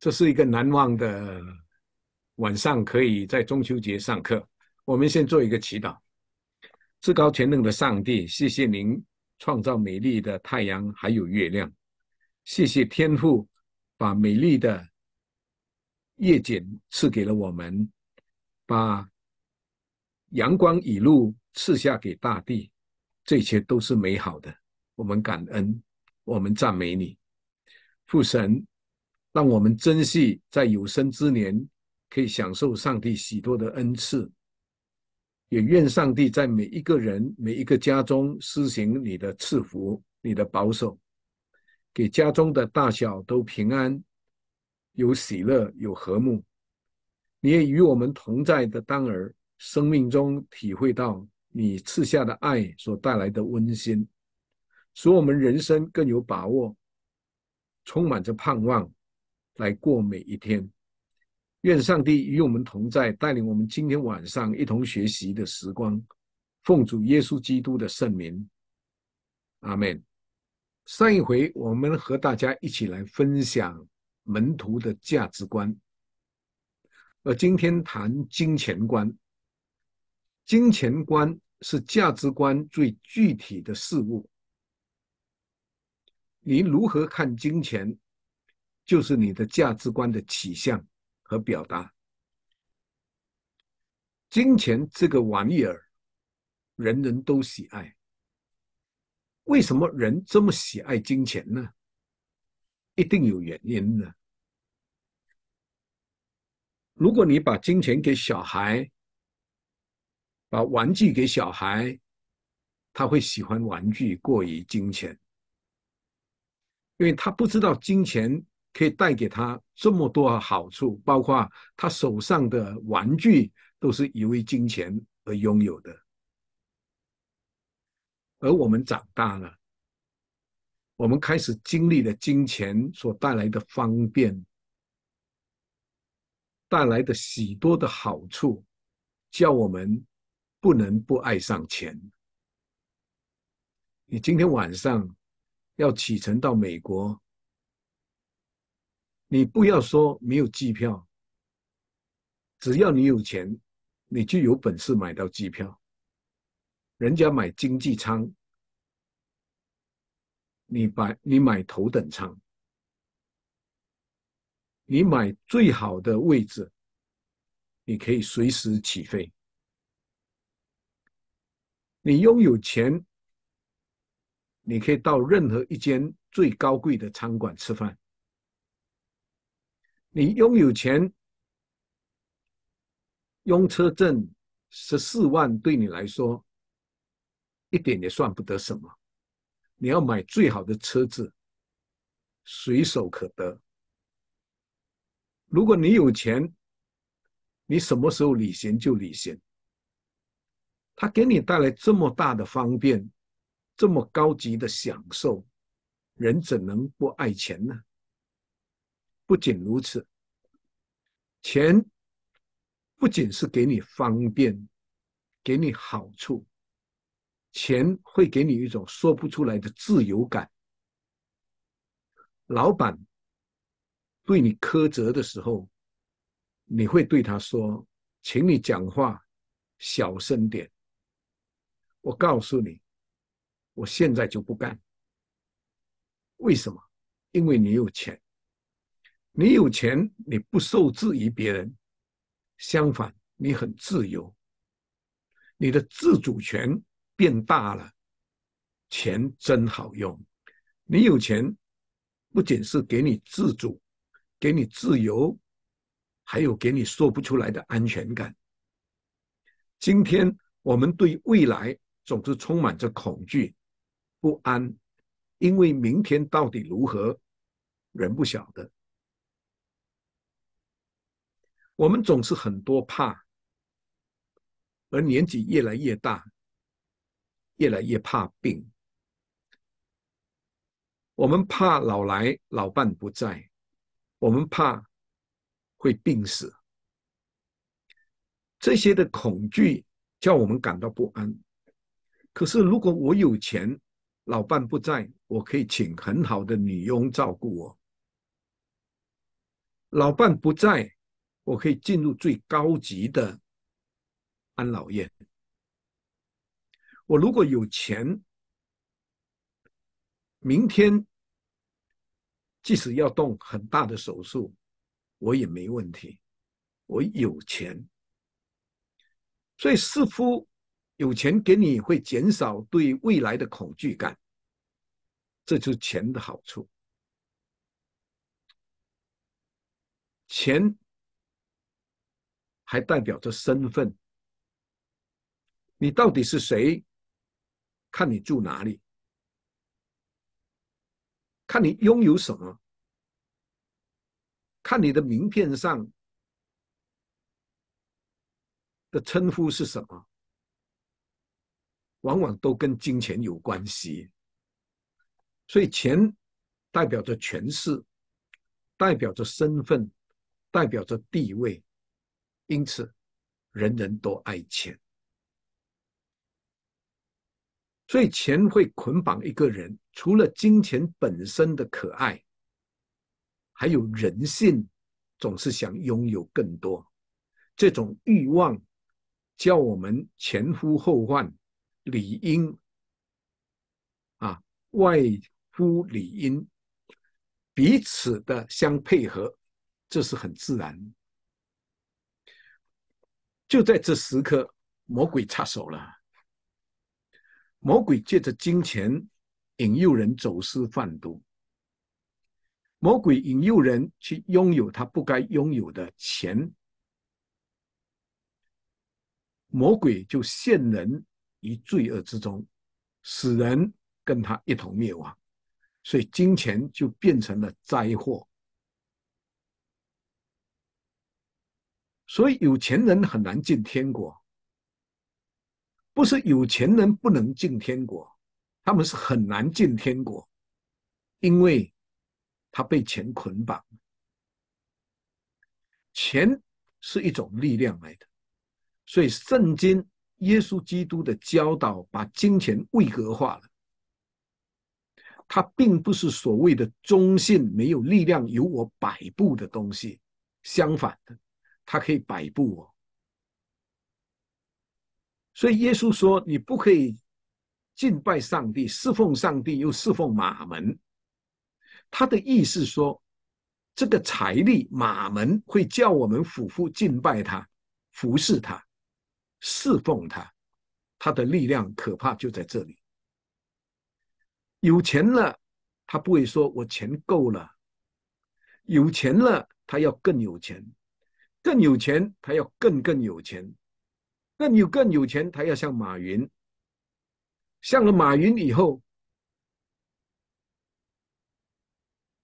这是一个难忘的晚上，可以在中秋节上课。我们先做一个祈祷：至高全能的上帝，谢谢您创造美丽的太阳还有月亮，谢谢天父把美丽的夜景赐给了我们，把阳光雨露赐下给大地，这些都是美好的。我们感恩，我们赞美你，父神。让我们珍惜在有生之年可以享受上帝许多的恩赐，也愿上帝在每一个人、每一个家中施行你的赐福、你的保守，给家中的大小都平安，有喜乐、有和睦。你也与我们同在的当儿，生命中体会到你赐下的爱所带来的温馨，使我们人生更有把握，充满着盼望。来过每一天，愿上帝与我们同在，带领我们今天晚上一同学习的时光，奉主耶稣基督的圣名，阿门。上一回我们和大家一起来分享门徒的价值观，而今天谈金钱观。金钱观是价值观最具体的事物，你如何看金钱？就是你的价值观的取向和表达。金钱这个玩意儿，人人都喜爱。为什么人这么喜爱金钱呢？一定有原因的。如果你把金钱给小孩，把玩具给小孩，他会喜欢玩具过于金钱，因为他不知道金钱。可以带给他这么多好处，包括他手上的玩具都是以为金钱而拥有的。而我们长大了，我们开始经历了金钱所带来的方便，带来的许多的好处，叫我们不能不爱上钱。你今天晚上要启程到美国。你不要说没有机票，只要你有钱，你就有本事买到机票。人家买经济舱，你买你买头等舱，你买最好的位置，你可以随时起飞。你拥有钱，你可以到任何一间最高贵的餐馆吃饭。你拥有钱，拥车证十四万，对你来说一点也算不得什么。你要买最好的车子，随手可得。如果你有钱，你什么时候旅行就旅行。他给你带来这么大的方便，这么高级的享受，人怎能不爱钱呢？不仅如此，钱不仅是给你方便，给你好处，钱会给你一种说不出来的自由感。老板对你苛责的时候，你会对他说：“请你讲话小声点。”我告诉你，我现在就不干。为什么？因为你有钱。你有钱，你不受制于别人，相反，你很自由，你的自主权变大了。钱真好用，你有钱，不仅是给你自主，给你自由，还有给你说不出来的安全感。今天我们对未来总是充满着恐惧、不安，因为明天到底如何，人不晓得。我们总是很多怕，而年纪越来越大，越来越怕病。我们怕老来老伴不在，我们怕会病死。这些的恐惧叫我们感到不安。可是，如果我有钱，老伴不在我可以请很好的女佣照顾我。老伴不在。我可以进入最高级的安老院。我如果有钱，明天即使要动很大的手术，我也没问题。我有钱，所以似乎有钱给你会减少对未来的恐惧感。这就是钱的好处。钱。还代表着身份，你到底是谁？看你住哪里，看你拥有什么，看你的名片上的称呼是什么，往往都跟金钱有关系。所以，钱代表着权势，代表着身份，代表着地位。因此，人人都爱钱，所以钱会捆绑一个人。除了金钱本身的可爱，还有人性总是想拥有更多，这种欲望叫我们前呼后唤，理应啊外呼里应，彼此的相配合，这是很自然。就在这时刻，魔鬼插手了。魔鬼借着金钱引诱人走私贩毒，魔鬼引诱人去拥有他不该拥有的钱，魔鬼就陷人于罪恶之中，使人跟他一同灭亡。所以，金钱就变成了灾祸。所以有钱人很难进天国，不是有钱人不能进天国，他们是很难进天国，因为，他被钱捆绑。钱是一种力量来的，所以圣经耶稣基督的教导把金钱位格化了，它并不是所谓的中性、没有力量由我摆布的东西，相反的。他可以摆布我，所以耶稣说：“你不可以敬拜上帝，侍奉上帝又侍奉马门。”他的意思说，这个财力马门会叫我们夫妇敬拜他，服侍他，侍奉他。他的力量可怕就在这里。有钱了，他不会说“我钱够了”；有钱了，他要更有钱。更有钱，他要更更有钱，更有更有钱，他要像马云，像了马云以后，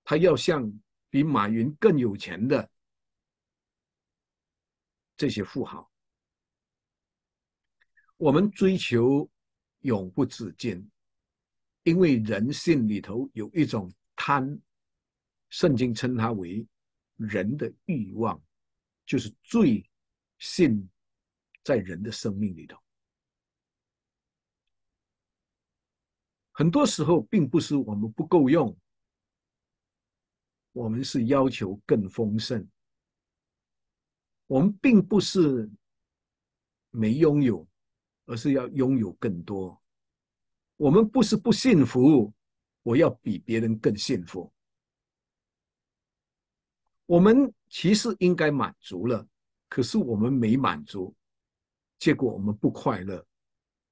他要像比马云更有钱的这些富豪。我们追求永不止境，因为人性里头有一种贪，圣经称它为人的欲望。就是最信在人的生命里头，很多时候并不是我们不够用，我们是要求更丰盛。我们并不是没拥有，而是要拥有更多。我们不是不幸福，我要比别人更幸福。我们其实应该满足了，可是我们没满足，结果我们不快乐，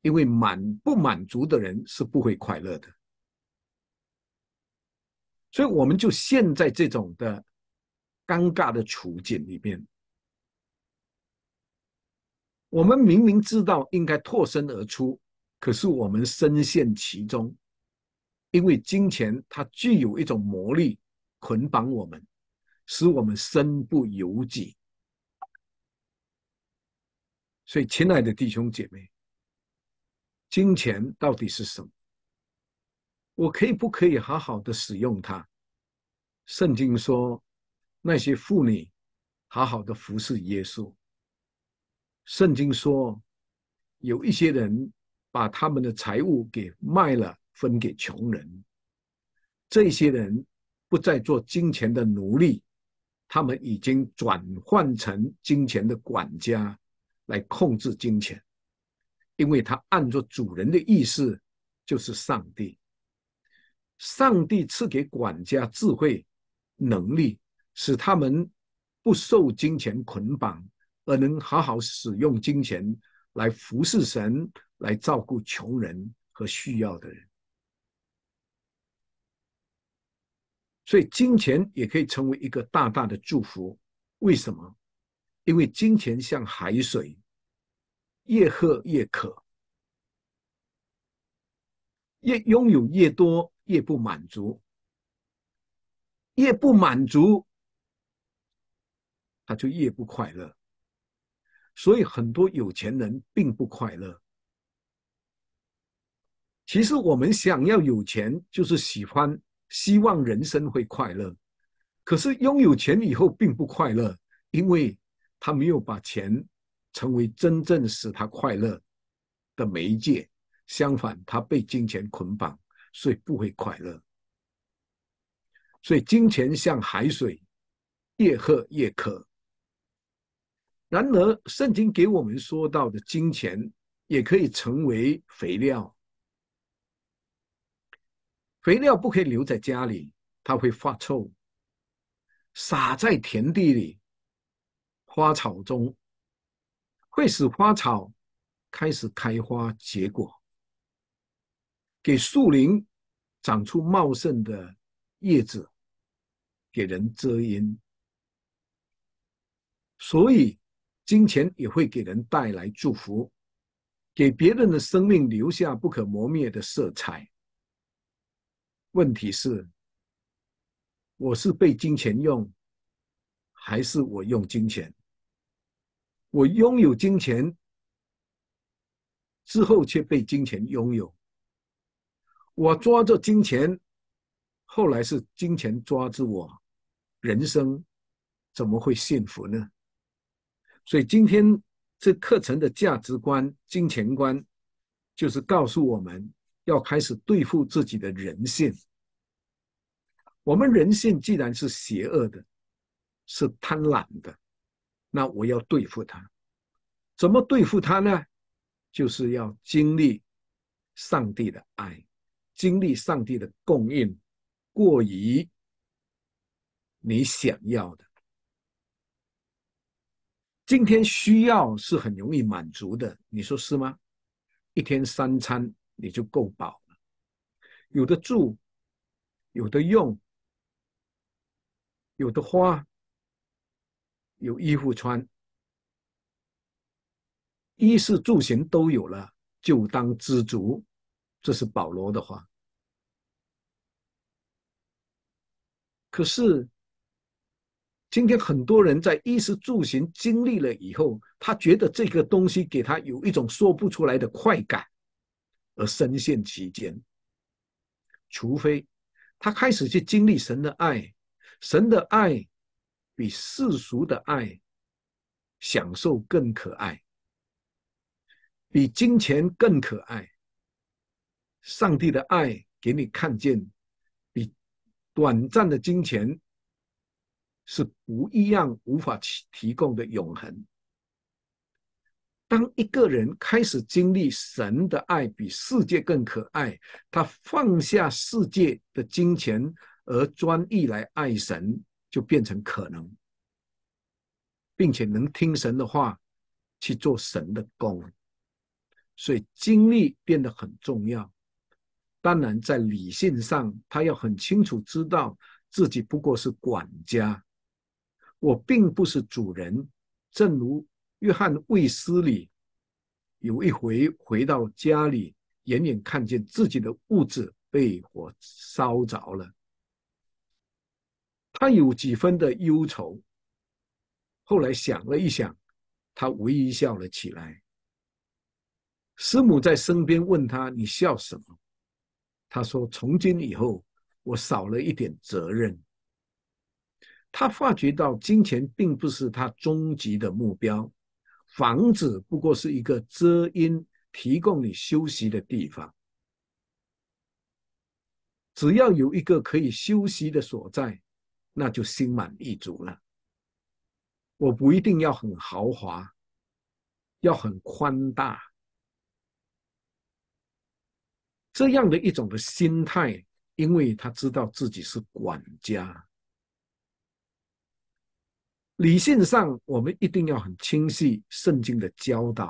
因为满不满足的人是不会快乐的。所以，我们就陷在这种的尴尬的处境里面，我们明明知道应该脱身而出，可是我们深陷其中，因为金钱它具有一种魔力，捆绑我们。使我们身不由己。所以，亲爱的弟兄姐妹，金钱到底是什么？我可以不可以好好的使用它？圣经说，那些妇女好好的服侍耶稣。圣经说，有一些人把他们的财物给卖了，分给穷人。这些人不再做金钱的奴隶。他们已经转换成金钱的管家，来控制金钱，因为他按照主人的意思，就是上帝。上帝赐给管家智慧、能力，使他们不受金钱捆绑，而能好好使用金钱来服侍神，来照顾穷人和需要的人。所以，金钱也可以成为一个大大的祝福。为什么？因为金钱像海水，越喝越渴，越拥有越多越不满足，越不满足，他就越不快乐。所以，很多有钱人并不快乐。其实，我们想要有钱，就是喜欢。希望人生会快乐，可是拥有钱以后并不快乐，因为他没有把钱成为真正使他快乐的媒介。相反，他被金钱捆绑，所以不会快乐。所以金钱像海水，越喝越渴。然而，圣经给我们说到的金钱也可以成为肥料。肥料不可以留在家里，它会发臭。撒在田地里、花草中，会使花草开始开花结果，给树林长出茂盛的叶子，给人遮阴。所以，金钱也会给人带来祝福，给别人的生命留下不可磨灭的色彩。问题是：我是被金钱用，还是我用金钱？我拥有金钱之后却被金钱拥有，我抓着金钱，后来是金钱抓住我，人生怎么会幸福呢？所以今天这课程的价值观、金钱观，就是告诉我们。要开始对付自己的人性。我们人性既然是邪恶的，是贪婪的，那我要对付他，怎么对付他呢？就是要经历上帝的爱，经历上帝的供应，过于你想要的。今天需要是很容易满足的，你说是吗？一天三餐。也就够饱了，有的住，有的用，有的花，有衣服穿，衣食住行都有了，就当知足。这是保罗的话。可是，今天很多人在衣食住行经历了以后，他觉得这个东西给他有一种说不出来的快感。而深陷其间，除非他开始去经历神的爱，神的爱比世俗的爱享受更可爱，比金钱更可爱。上帝的爱给你看见，比短暂的金钱是不一样，无法提提供的永恒。当一个人开始经历神的爱比世界更可爱，他放下世界的金钱而专一来爱神，就变成可能，并且能听神的话去做神的工。所以经历变得很重要。当然，在理性上，他要很清楚知道自己不过是管家，我并不是主人，正如。约翰·卫斯理有一回回到家里，远远看见自己的屋子被火烧着了，他有几分的忧愁。后来想了一想，他微微笑了起来。师母在身边问他：“你笑什么？”他说：“从今以后，我少了一点责任。”他发觉到金钱并不是他终极的目标。房子不过是一个遮阴、提供你休息的地方。只要有一个可以休息的所在，那就心满意足了。我不一定要很豪华，要很宽大。这样的一种的心态，因为他知道自己是管家。理性上，我们一定要很清晰圣经的教导；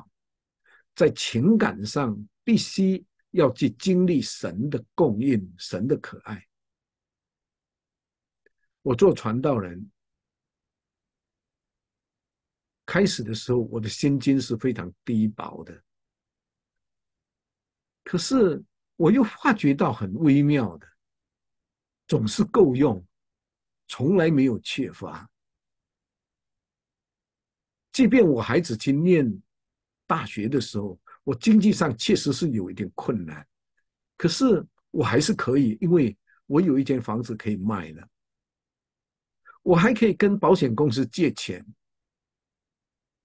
在情感上，必须要去经历神的供应、神的可爱。我做传道人，开始的时候，我的心经是非常低薄的，可是我又发觉到很微妙的，总是够用，从来没有缺乏。即便我孩子去念大学的时候，我经济上确实是有一点困难，可是我还是可以，因为我有一间房子可以卖了，我还可以跟保险公司借钱。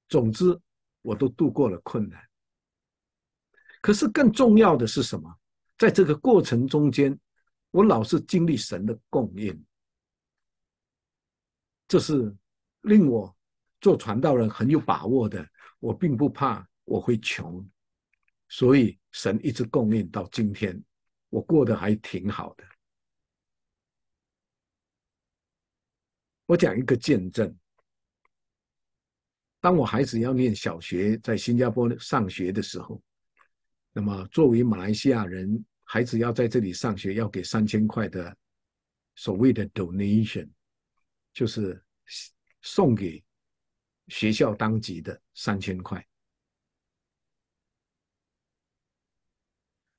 总之，我都度过了困难。可是更重要的是什么？在这个过程中间，我老是经历神的供应，这是令我。做传道人很有把握的，我并不怕我会穷，所以神一直供应到今天，我过得还挺好的。我讲一个见证：当我孩子要念小学，在新加坡上学的时候，那么作为马来西亚人，孩子要在这里上学，要给三千块的所谓的 donation，就是送给。学校当级的三千块，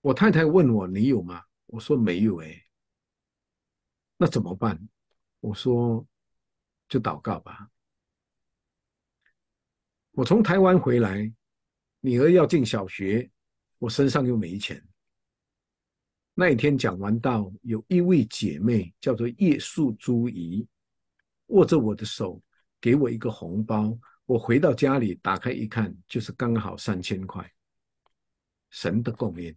我太太问我：“你有吗？”我说：“没有。”哎，那怎么办？我说：“就祷告吧。”我从台湾回来，女儿要进小学，我身上又没钱。那一天讲完道，有一位姐妹叫做叶素珠怡，握着我的手。给我一个红包，我回到家里打开一看，就是刚好三千块。神的供应。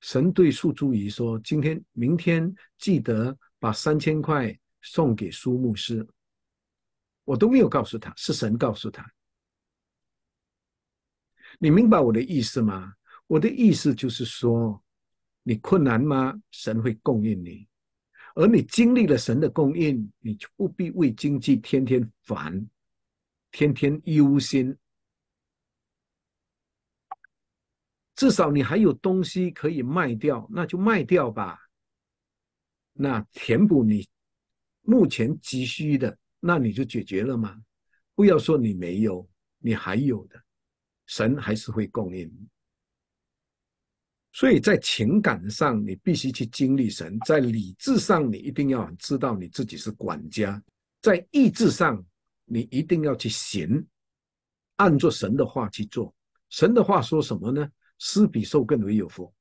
神对树猪鱼说：“今天、明天记得把三千块送给苏牧师。”我都没有告诉他，是神告诉他。你明白我的意思吗？我的意思就是说，你困难吗？神会供应你。而你经历了神的供应，你就不必为经济天天烦，天天忧心。至少你还有东西可以卖掉，那就卖掉吧。那填补你目前急需的，那你就解决了吗？不要说你没有，你还有的，神还是会供应。所以在情感上，你必须去经历神；在理智上，你一定要知道你自己是管家；在意志上，你一定要去行，按着神的话去做。神的话说什么呢？施比受更为有福。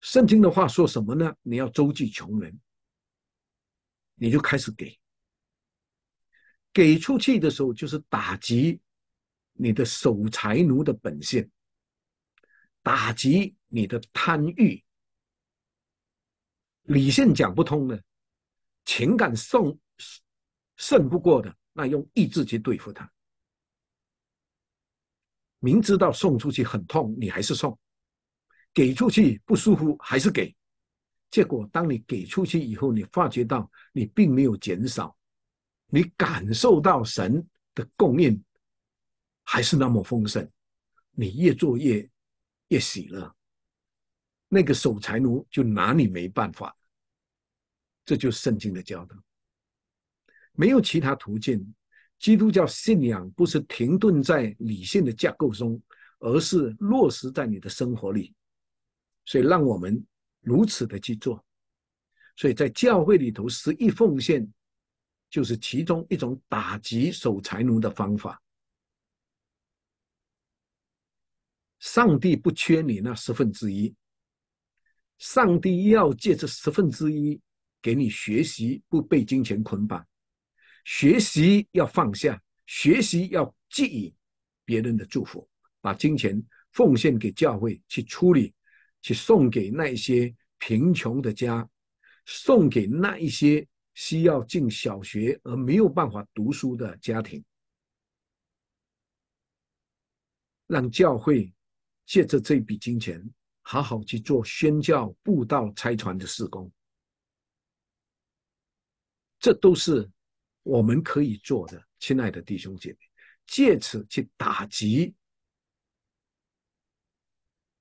圣经的话说什么呢？你要周济穷人，你就开始给。给出去的时候，就是打击你的守财奴的本性。打击你的贪欲，理性讲不通的，情感胜胜不过的，那用意志去对付他。明知道送出去很痛，你还是送；给出去不舒服，还是给。结果，当你给出去以后，你发觉到你并没有减少，你感受到神的供应还是那么丰盛。你越做越……越喜乐，那个守财奴就拿你没办法。这就是圣经的教导，没有其他途径。基督教信仰不是停顿在理性的架构中，而是落实在你的生活里。所以，让我们如此的去做。所以在教会里头，十一奉献，就是其中一种打击守财奴的方法。上帝不缺你那十分之一，上帝要借这十分之一给你学习，不被金钱捆绑，学习要放下，学习要寄予别人的祝福，把金钱奉献给教会去处理，去送给那一些贫穷的家，送给那一些需要进小学而没有办法读书的家庭，让教会。借着这笔金钱，好好去做宣教、布道、拆船的施工，这都是我们可以做的，亲爱的弟兄姐妹。借此去打击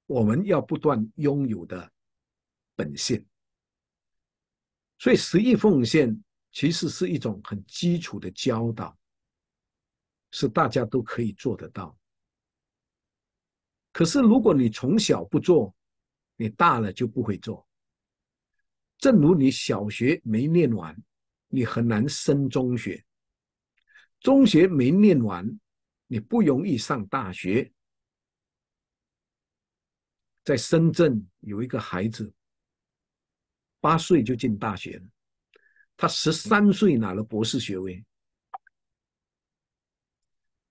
我们要不断拥有的本性，所以十亿奉献其实是一种很基础的教导，是大家都可以做得到。可是，如果你从小不做，你大了就不会做。正如你小学没念完，你很难升中学；中学没念完，你不容易上大学。在深圳有一个孩子，八岁就进大学了，他十三岁拿了博士学位。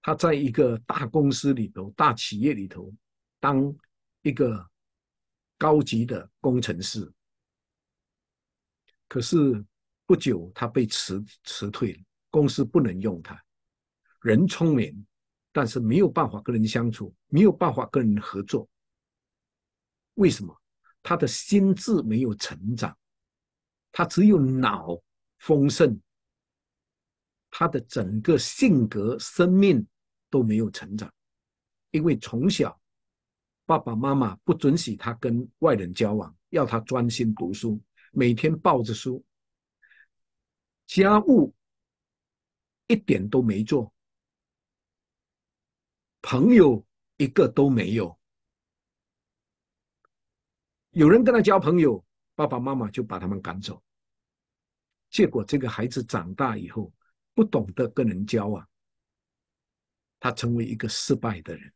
他在一个大公司里头，大企业里头。当一个高级的工程师，可是不久他被辞辞退了，公司不能用他。人聪明，但是没有办法跟人相处，没有办法跟人合作。为什么？他的心智没有成长，他只有脑丰盛，他的整个性格、生命都没有成长，因为从小。爸爸妈妈不准许他跟外人交往，要他专心读书，每天抱着书，家务一点都没做，朋友一个都没有。有人跟他交朋友，爸爸妈妈就把他们赶走。结果这个孩子长大以后，不懂得跟人交往，他成为一个失败的人。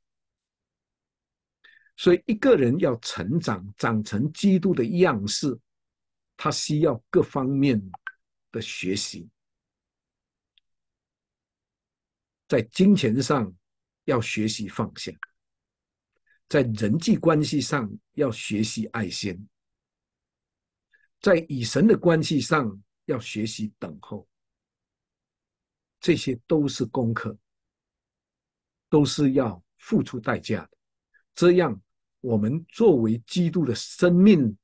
所以，一个人要成长，长成基督的样式，他需要各方面的学习。在金钱上要学习放下，在人际关系上要学习爱心，在与神的关系上要学习等候。这些都是功课，都是要付出代价的。这样。我们作为基督的生命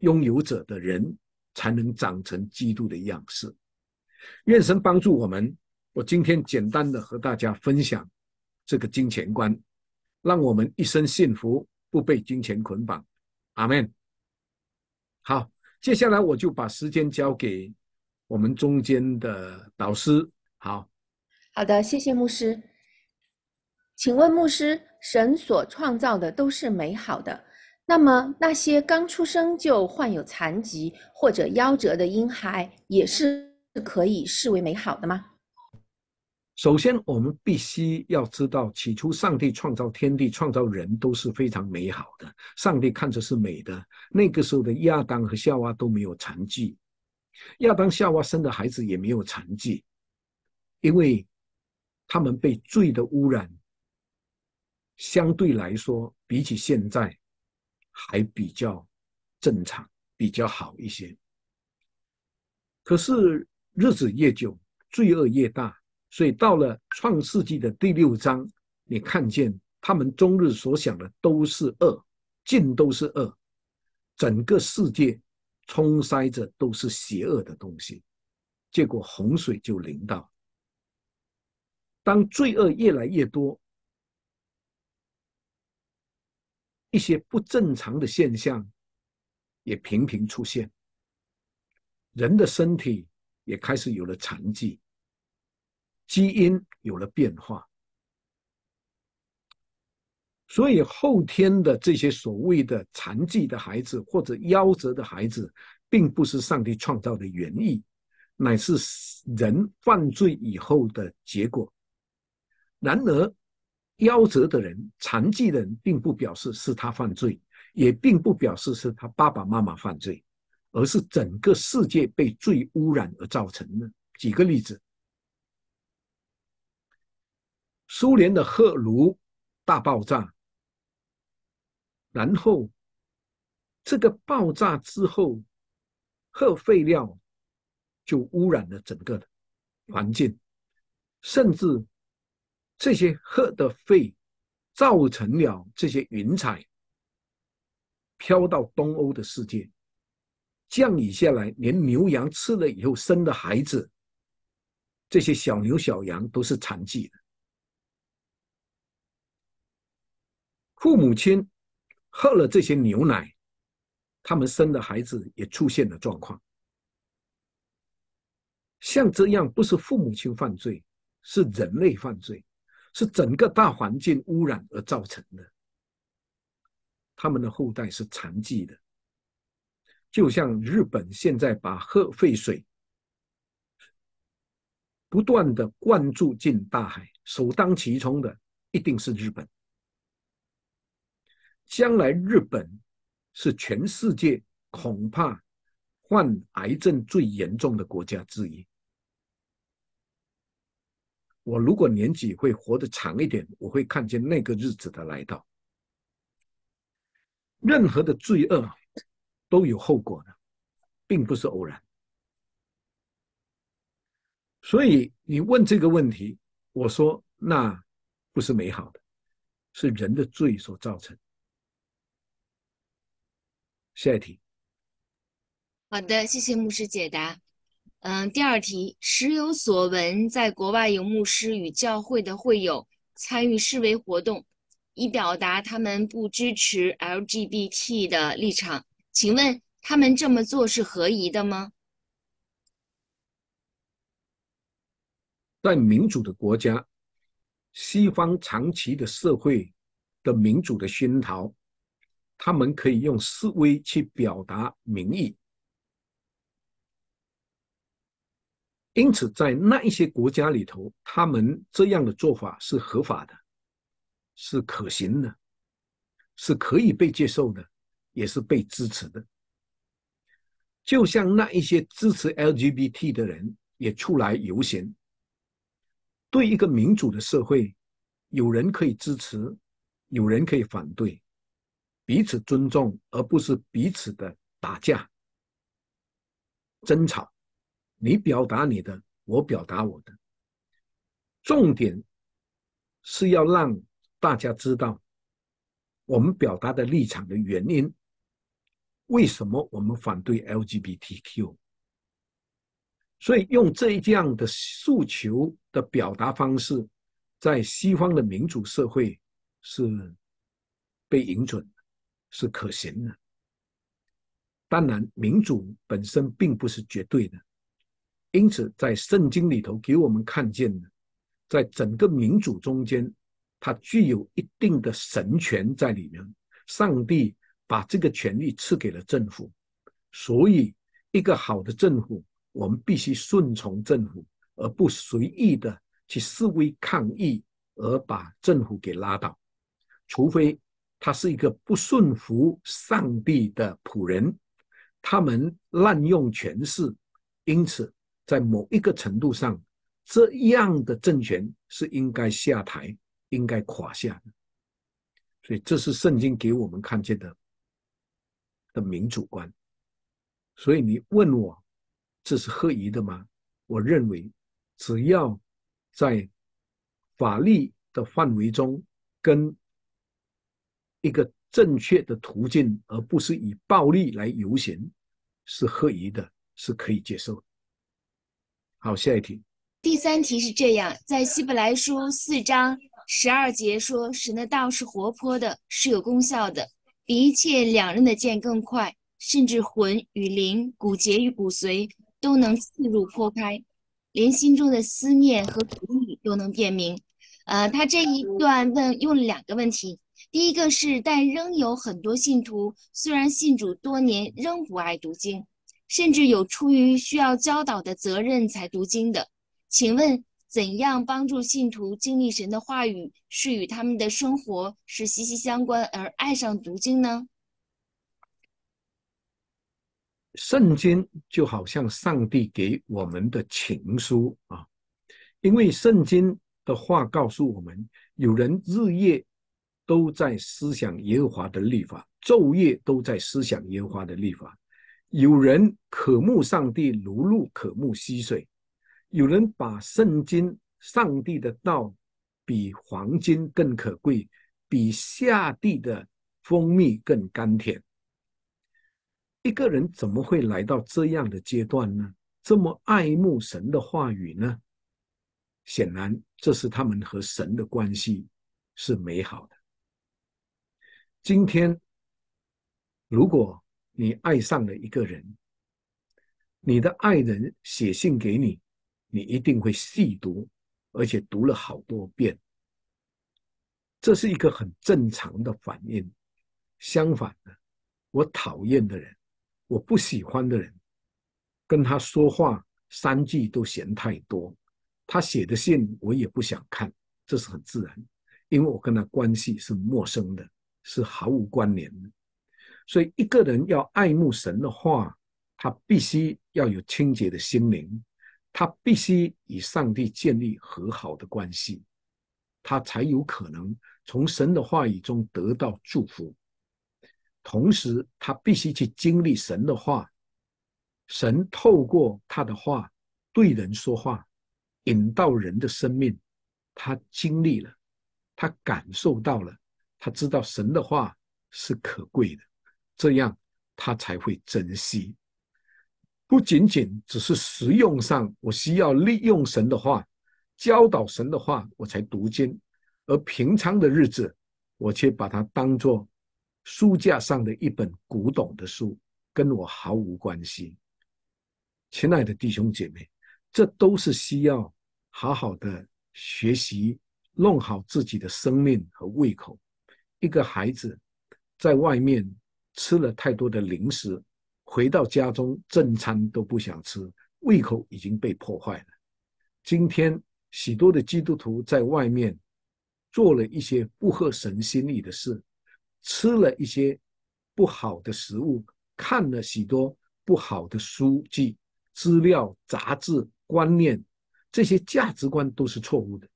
拥有者的人，才能长成基督的样式。愿神帮助我们。我今天简单的和大家分享这个金钱观，让我们一生幸福，不被金钱捆绑。阿门。好，接下来我就把时间交给我们中间的导师。好，好的，谢谢牧师。请问牧师，神所创造的都是美好的，那么那些刚出生就患有残疾或者夭折的婴孩，也是可以视为美好的吗？首先，我们必须要知道，起初上帝创造天地、创造人都是非常美好的。上帝看着是美的。那个时候的亚当和夏娃都没有残疾，亚当、夏娃生的孩子也没有残疾，因为他们被罪的污染。相对来说，比起现在，还比较正常，比较好一些。可是日子越久，罪恶越大，所以到了创世纪的第六章，你看见他们终日所想的都是恶，尽都是恶，整个世界冲塞着都是邪恶的东西，结果洪水就临到。当罪恶越来越多。一些不正常的现象也频频出现，人的身体也开始有了残疾，基因有了变化，所以后天的这些所谓的残疾的孩子或者夭折的孩子，并不是上帝创造的原意，乃是人犯罪以后的结果。然而，夭折的人、残疾的人，并不表示是他犯罪，也并不表示是他爸爸妈妈犯罪，而是整个世界被罪污染而造成的。举个例子，苏联的赫鲁大爆炸，然后这个爆炸之后，核废料就污染了整个的环境，甚至。这些鹤的肺造成了这些云彩飘到东欧的世界，降雨下来，连牛羊吃了以后生的孩子，这些小牛小羊都是残疾的。父母亲喝了这些牛奶，他们生的孩子也出现了状况。像这样，不是父母亲犯罪，是人类犯罪。是整个大环境污染而造成的，他们的后代是残疾的，就像日本现在把核废水不断的灌注进大海，首当其冲的一定是日本。将来日本是全世界恐怕患癌症最严重的国家之一。我如果年纪会活得长一点，我会看见那个日子的来到。任何的罪恶都有后果的，并不是偶然。所以你问这个问题，我说那不是美好的，是人的罪所造成。下一题。好的，谢谢牧师解答。嗯，第二题，时有所闻，在国外有牧师与教会的会友参与示威活动，以表达他们不支持 LGBT 的立场。请问他们这么做是合宜的吗？在民主的国家，西方长期的社会的民主的熏陶，他们可以用示威去表达民意。因此，在那一些国家里头，他们这样的做法是合法的，是可行的，是可以被接受的，也是被支持的。就像那一些支持 LGBT 的人也出来游行。对一个民主的社会，有人可以支持，有人可以反对，彼此尊重，而不是彼此的打架、争吵。你表达你的，我表达我的。重点是要让大家知道，我们表达的立场的原因，为什么我们反对 LGBTQ。所以用这一样的诉求的表达方式，在西方的民主社会是被引准，是可行的。当然，民主本身并不是绝对的。因此，在圣经里头给我们看见的，在整个民主中间，它具有一定的神权在里面。上帝把这个权利赐给了政府，所以一个好的政府，我们必须顺从政府，而不随意的去示威抗议，而把政府给拉倒，除非他是一个不顺服上帝的仆人，他们滥用权势，因此。在某一个程度上，这样的政权是应该下台、应该垮下的。所以，这是圣经给我们看见的的民主观。所以，你问我这是合宜的吗？我认为，只要在法律的范围中，跟一个正确的途径，而不是以暴力来游行，是合宜的，是可以接受。的。好，下一题。第三题是这样，在希伯来书四章十二节说，神的道是活泼的，是有功效的，比一切两刃的剑更快，甚至魂与灵、骨节与骨髓都能刺入剖开，连心中的思念和苦意都能辨明。呃，他这一段问用了两个问题，第一个是，但仍有很多信徒，虽然信主多年，仍不爱读经。甚至有出于需要教导的责任才读经的，请问怎样帮助信徒经历神的话语，是与他们的生活是息息相关而爱上读经呢？圣经就好像上帝给我们的情书啊，因为圣经的话告诉我们，有人日夜都在思想耶和华的律法，昼夜都在思想耶和华的律法。有人渴慕上帝如鹿渴慕溪水，有人把圣经上帝的道比黄金更可贵，比下地的蜂蜜更甘甜。一个人怎么会来到这样的阶段呢？这么爱慕神的话语呢？显然，这是他们和神的关系是美好的。今天，如果。你爱上了一个人，你的爱人写信给你，你一定会细读，而且读了好多遍。这是一个很正常的反应。相反的，我讨厌的人，我不喜欢的人，跟他说话三句都嫌太多，他写的信我也不想看，这是很自然，因为我跟他关系是陌生的，是毫无关联的。所以，一个人要爱慕神的话，他必须要有清洁的心灵，他必须以上帝建立和好的关系，他才有可能从神的话语中得到祝福。同时，他必须去经历神的话，神透过他的话对人说话，引到人的生命。他经历了，他感受到了，他知道神的话是可贵的。这样，他才会珍惜。不仅仅只是实用上，我需要利用神的话、教导神的话，我才读经；而平常的日子，我却把它当作书架上的一本古董的书，跟我毫无关系。亲爱的弟兄姐妹，这都是需要好好的学习，弄好自己的生命和胃口。一个孩子在外面。吃了太多的零食，回到家中正餐都不想吃，胃口已经被破坏了。今天许多的基督徒在外面做了一些不合神心意的事，吃了一些不好的食物，看了许多不好的书籍、资料、杂志、观念，这些价值观都是错误的，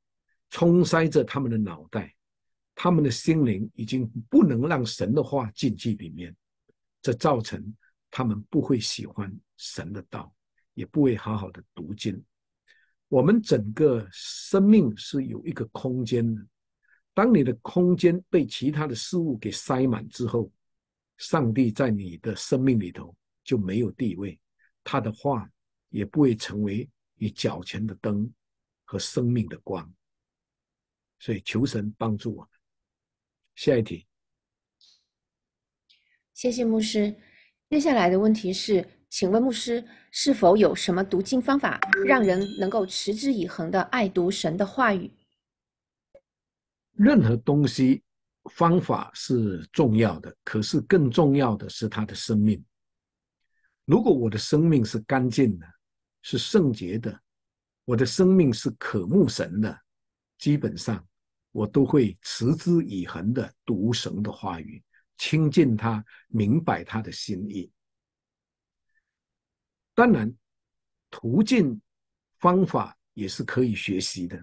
冲塞着他们的脑袋。他们的心灵已经不能让神的话进去里面，这造成他们不会喜欢神的道，也不会好好的读经。我们整个生命是有一个空间的，当你的空间被其他的事物给塞满之后，上帝在你的生命里头就没有地位，他的话也不会成为你脚前的灯和生命的光。所以求神帮助我。下一题，谢谢牧师。接下来的问题是，请问牧师，是否有什么读经方法，让人能够持之以恒的爱读神的话语？任何东西方法是重要的，可是更重要的是他的生命。如果我的生命是干净的，是圣洁的，我的生命是渴慕神的，基本上。我都会持之以恒的读神的话语，亲近他，明白他的心意。当然，途径方法也是可以学习的。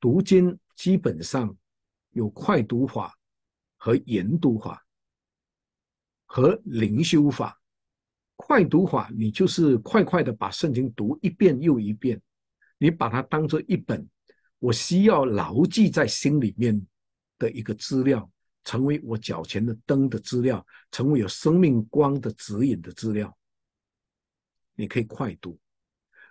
读经基本上有快读法和研读法，和灵修法。快读法，你就是快快的把圣经读一遍又一遍，你把它当做一本。我需要牢记在心里面的一个资料，成为我脚前的灯的资料，成为有生命光的指引的资料。你可以快读，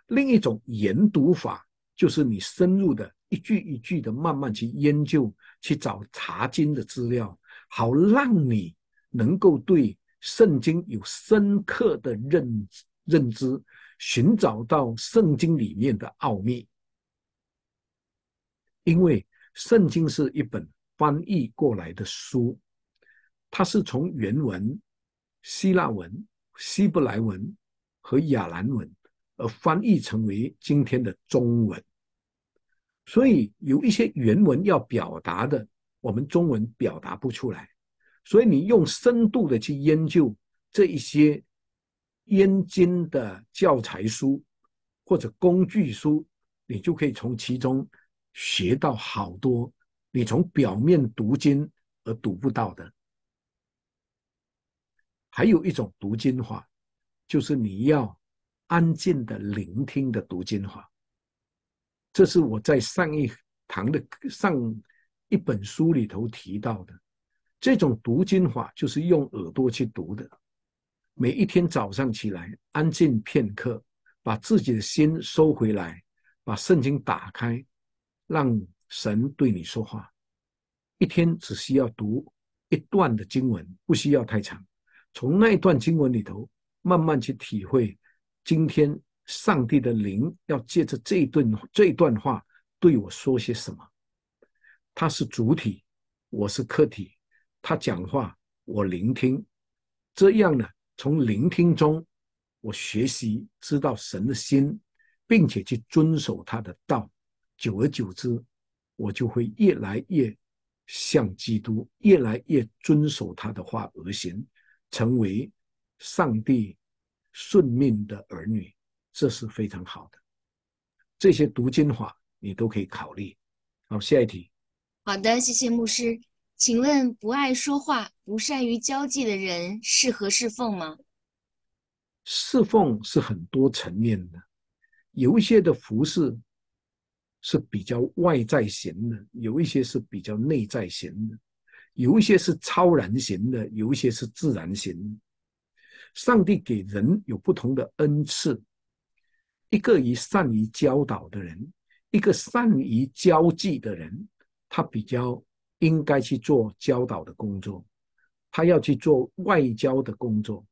另一种研读法就是你深入的一句一句的慢慢去研究，去找查经的资料，好让你能够对圣经有深刻的认认知，寻找到圣经里面的奥秘。因为圣经是一本翻译过来的书，它是从原文希腊文、希伯来文和亚兰文而翻译成为今天的中文，所以有一些原文要表达的，我们中文表达不出来。所以你用深度的去研究这一些燕京的教材书或者工具书，你就可以从其中。学到好多，你从表面读经而读不到的。还有一种读经法，就是你要安静的聆听的读经法。这是我在上一堂的上一本书里头提到的。这种读经法就是用耳朵去读的。每一天早上起来，安静片刻，把自己的心收回来，把圣经打开。让神对你说话，一天只需要读一段的经文，不需要太长。从那一段经文里头，慢慢去体会，今天上帝的灵要借着这一段这一段话对我说些什么。他是主体，我是客体，他讲话，我聆听。这样呢，从聆听中，我学习知道神的心，并且去遵守他的道。久而久之，我就会越来越像基督，越来越遵守他的话而行，成为上帝顺命的儿女，这是非常好的。这些读经法你都可以考虑。好，下一题。好的，谢谢牧师。请问不爱说话、不善于交际的人适合侍奉吗？侍奉是很多层面的，有一些的服饰是比较外在型的，有一些是比较内在型的，有一些是超然型的，有一些是自然型。上帝给人有不同的恩赐，一个以善于教导的人，一个善于交际的人，他比较应该去做教导的工作，他要去做外交的工作。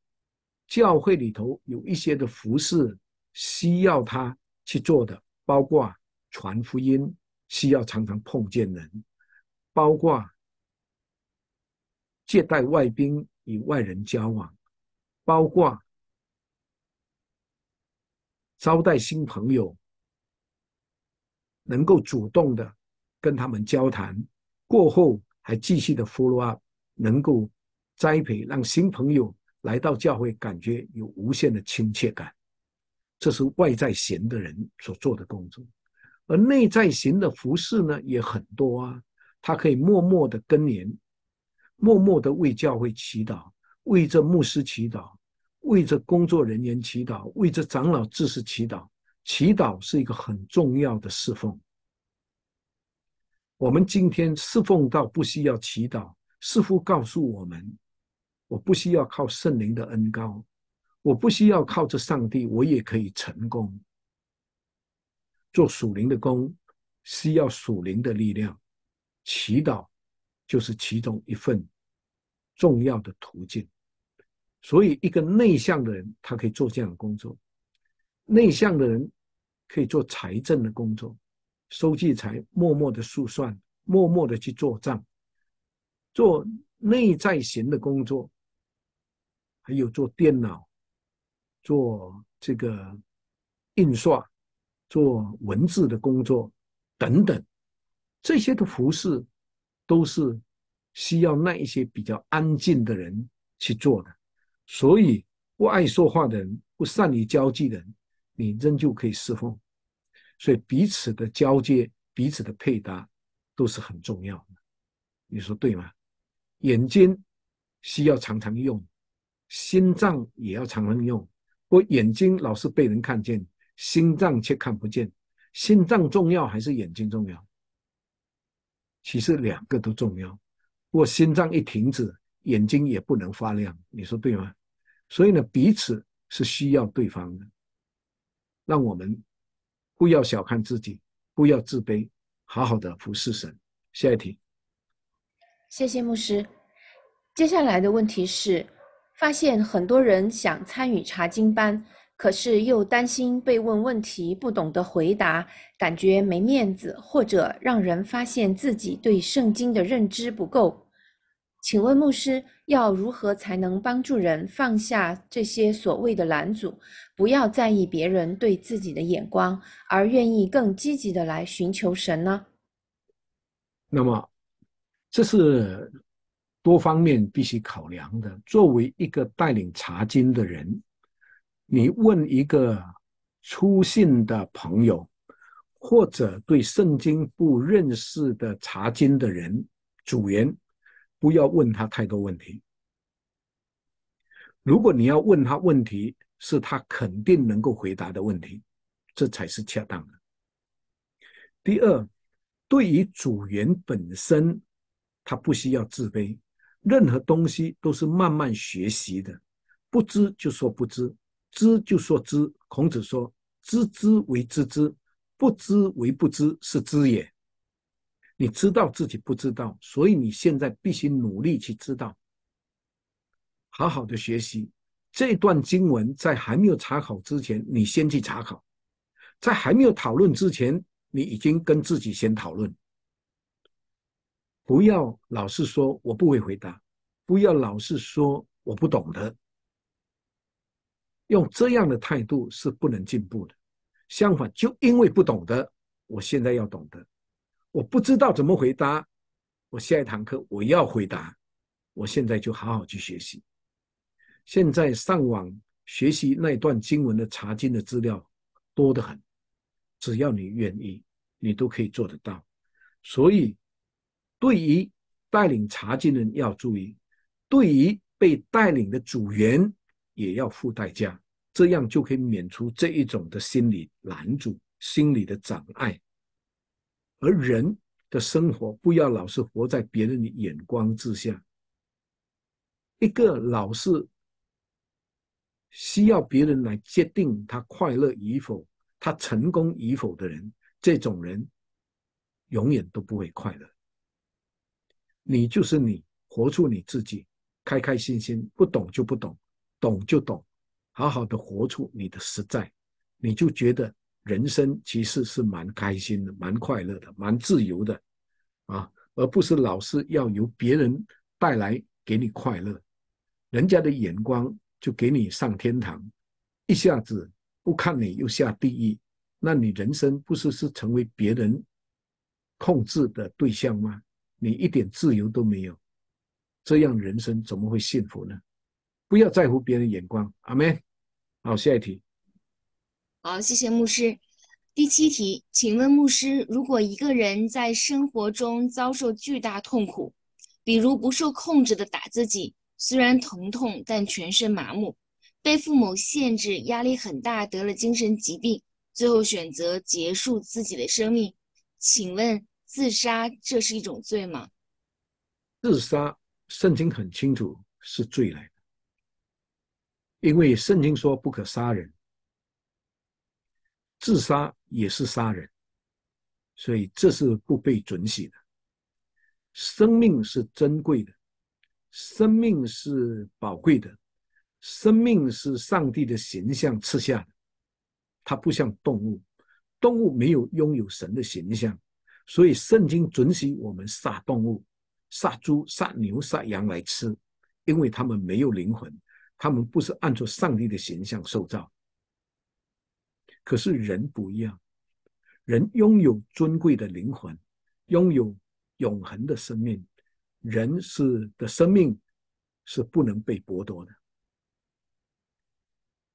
教会里头有一些的服饰需要他去做的，包括。传福音需要常常碰见人，包括接待外宾与外人交往，包括招待新朋友，能够主动的跟他们交谈，过后还继续的 follow up，能够栽培让新朋友来到教会，感觉有无限的亲切感。这是外在贤的人所做的工作。而内在型的服饰呢，也很多啊。他可以默默的跟念，默默的为教会祈祷，为这牧师祈祷，为这工作人员祈祷，为这长老、执事祈祷。祈祷是一个很重要的侍奉。我们今天侍奉到不需要祈祷，似乎告诉我们：我不需要靠圣灵的恩高，我不需要靠着上帝，我也可以成功。做属灵的工需要属灵的力量，祈祷就是其中一份重要的途径。所以，一个内向的人他可以做这样的工作。内向的人可以做财政的工作，收集财，默默的数算，默默的去做账，做内在型的工作，还有做电脑，做这个印刷。做文字的工作，等等，这些的服饰都是需要那一些比较安静的人去做的。所以，不爱说话的人，不善于交际的人，你仍旧可以侍奉。所以，彼此的交接，彼此的配搭，都是很重要的。你说对吗？眼睛需要常常用，心脏也要常常用。我眼睛老是被人看见。心脏却看不见，心脏重要还是眼睛重要？其实两个都重要。果心脏一停止，眼睛也不能发亮。你说对吗？所以呢，彼此是需要对方的。让我们不要小看自己，不要自卑，好好的服侍神。下一题。谢谢牧师。接下来的问题是：发现很多人想参与查经班。可是又担心被问问题不懂得回答，感觉没面子，或者让人发现自己对圣经的认知不够。请问牧师，要如何才能帮助人放下这些所谓的拦阻，不要在意别人对自己的眼光，而愿意更积极的来寻求神呢？那么，这是多方面必须考量的。作为一个带领查经的人。你问一个粗信的朋友，或者对圣经不认识的查经的人，主人，不要问他太多问题。如果你要问他问题，是他肯定能够回答的问题，这才是恰当的。第二，对于主人本身，他不需要自卑，任何东西都是慢慢学习的，不知就说不知。知就说知，孔子说：“知之为知之，不知为不知，是知也。”你知道自己不知道，所以你现在必须努力去知道，好好的学习这段经文。在还没有查考之前，你先去查考；在还没有讨论之前，你已经跟自己先讨论。不要老是说我不会回答，不要老是说我不懂得。用这样的态度是不能进步的，相反，就因为不懂得，我现在要懂得，我不知道怎么回答，我下一堂课我要回答，我现在就好好去学习。现在上网学习那段经文的查经的资料多得很，只要你愿意，你都可以做得到。所以，对于带领查经人要注意，对于被带领的组员。也要付代价，这样就可以免除这一种的心理拦阻、心理的障碍。而人的生活，不要老是活在别人的眼光之下。一个老是需要别人来决定他快乐与否、他成功与否的人，这种人永远都不会快乐。你就是你，活出你自己，开开心心，不懂就不懂。懂就懂，好好的活出你的实在，你就觉得人生其实是蛮开心的、蛮快乐的、蛮自由的啊，而不是老是要由别人带来给你快乐，人家的眼光就给你上天堂，一下子不看你又下地狱，那你人生不是是成为别人控制的对象吗？你一点自由都没有，这样人生怎么会幸福呢？不要在乎别人的眼光，阿妹，好，下一题。好，谢谢牧师。第七题，请问牧师，如果一个人在生活中遭受巨大痛苦，比如不受控制的打自己，虽然疼痛但全身麻木，被父母限制，压力很大，得了精神疾病，最后选择结束自己的生命，请问自杀这是一种罪吗？自杀，圣经很清楚是罪来。因为圣经说不可杀人，自杀也是杀人，所以这是不被准许的。生命是珍贵的，生命是宝贵的，生命是上帝的形象赐下的。它不像动物，动物没有拥有神的形象，所以圣经准许我们杀动物、杀猪、杀牛、杀羊来吃，因为它们没有灵魂。他们不是按照上帝的形象塑造，可是人不一样，人拥有尊贵的灵魂，拥有永恒的生命，人是的生命是不能被剥夺的。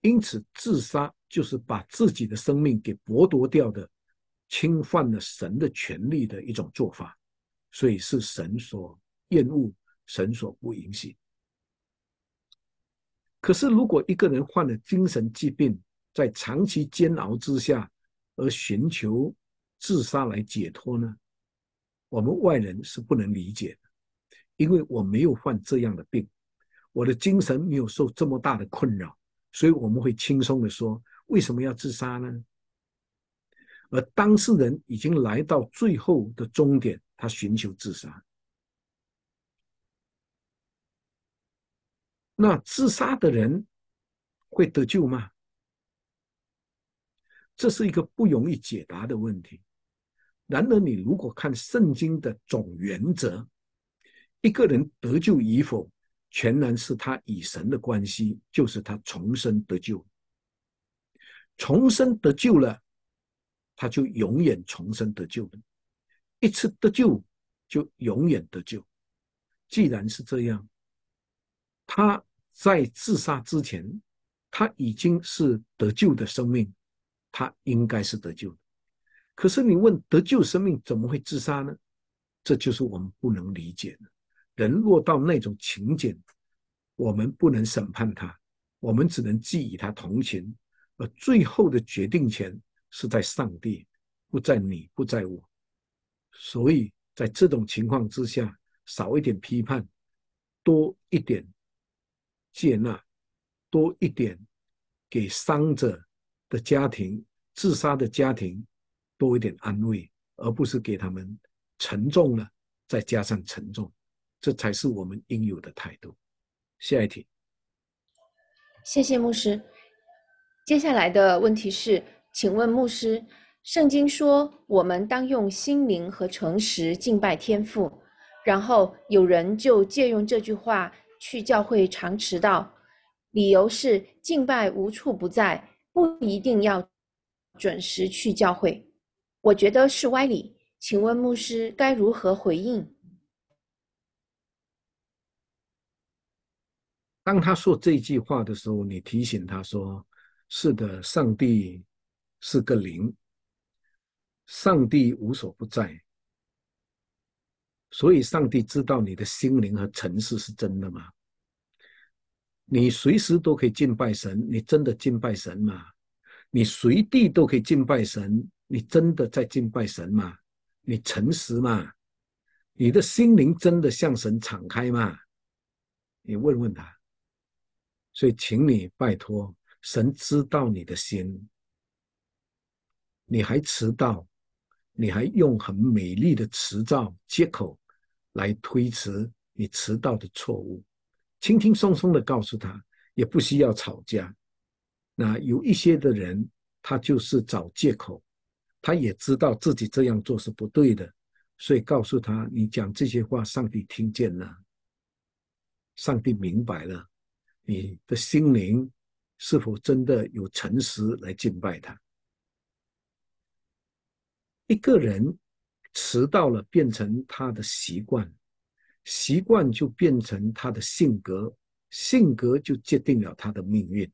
因此，自杀就是把自己的生命给剥夺掉的，侵犯了神的权利的一种做法，所以是神所厌恶、神所不允许。可是，如果一个人患了精神疾病，在长期煎熬之下而寻求自杀来解脱呢？我们外人是不能理解的，因为我没有患这样的病，我的精神没有受这么大的困扰，所以我们会轻松的说：为什么要自杀呢？而当事人已经来到最后的终点，他寻求自杀。那自杀的人会得救吗？这是一个不容易解答的问题。然而，你如果看圣经的总原则，一个人得救与否，全然是他与神的关系，就是他重生得救。重生得救了，他就永远重生得救了。一次得救，就永远得救。既然是这样。他在自杀之前，他已经是得救的生命，他应该是得救的。可是你问得救生命怎么会自杀呢？这就是我们不能理解的。人落到那种情景，我们不能审判他，我们只能寄予他同情。而最后的决定权是在上帝，不在你，不在我。所以在这种情况之下，少一点批判，多一点。接纳多一点，给伤者的家庭、自杀的家庭多一点安慰，而不是给他们沉重了再加上沉重，这才是我们应有的态度。下一题，谢谢牧师。接下来的问题是，请问牧师，圣经说我们当用心灵和诚实敬拜天父，然后有人就借用这句话。去教会长迟到，理由是敬拜无处不在，不一定要准时去教会。我觉得是歪理。请问牧师该如何回应？当他说这句话的时候，你提醒他说：“是的，上帝是个灵，上帝无所不在，所以上帝知道你的心灵和城市是真的吗？”你随时都可以敬拜神，你真的敬拜神吗？你随地都可以敬拜神，你真的在敬拜神吗？你诚实吗？你的心灵真的向神敞开吗？你问问他。所以，请你拜托神知道你的心。你还迟到？你还用很美丽的词藻借口来推辞你迟到的错误？轻轻松松的告诉他，也不需要吵架。那有一些的人，他就是找借口，他也知道自己这样做是不对的，所以告诉他：你讲这些话，上帝听见了，上帝明白了，你的心灵是否真的有诚实来敬拜他？一个人迟到了，变成他的习惯。习惯就变成他的性格，性格就决定了他的命运。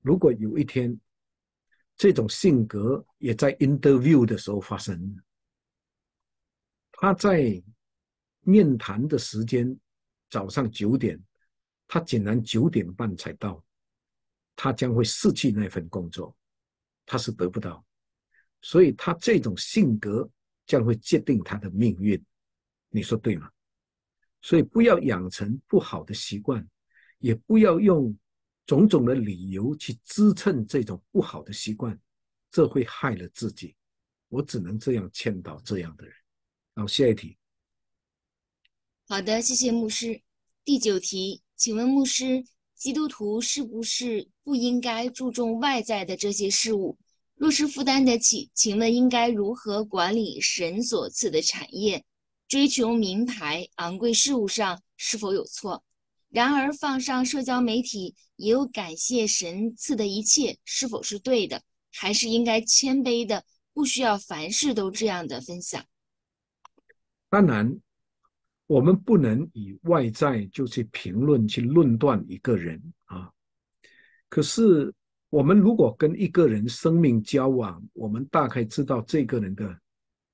如果有一天，这种性格也在 interview 的时候发生，他在面谈的时间早上九点，他竟然九点半才到，他将会失去那份工作，他是得不到。所以，他这种性格将会决定他的命运。你说对吗？所以不要养成不好的习惯，也不要用种种的理由去支撑这种不好的习惯，这会害了自己。我只能这样劝导这样的人。好，下一题。好的，谢谢牧师。第九题，请问牧师，基督徒是不是不应该注重外在的这些事物？若是负担得起，请问应该如何管理神所赐的产业？追求名牌、昂贵事物上是否有错？然而放上社交媒体，也有感谢神赐的一切，是否是对的？还是应该谦卑的，不需要凡事都这样的分享？当然，我们不能以外在就去评论、去论断一个人啊。可是，我们如果跟一个人生命交往，我们大概知道这个人的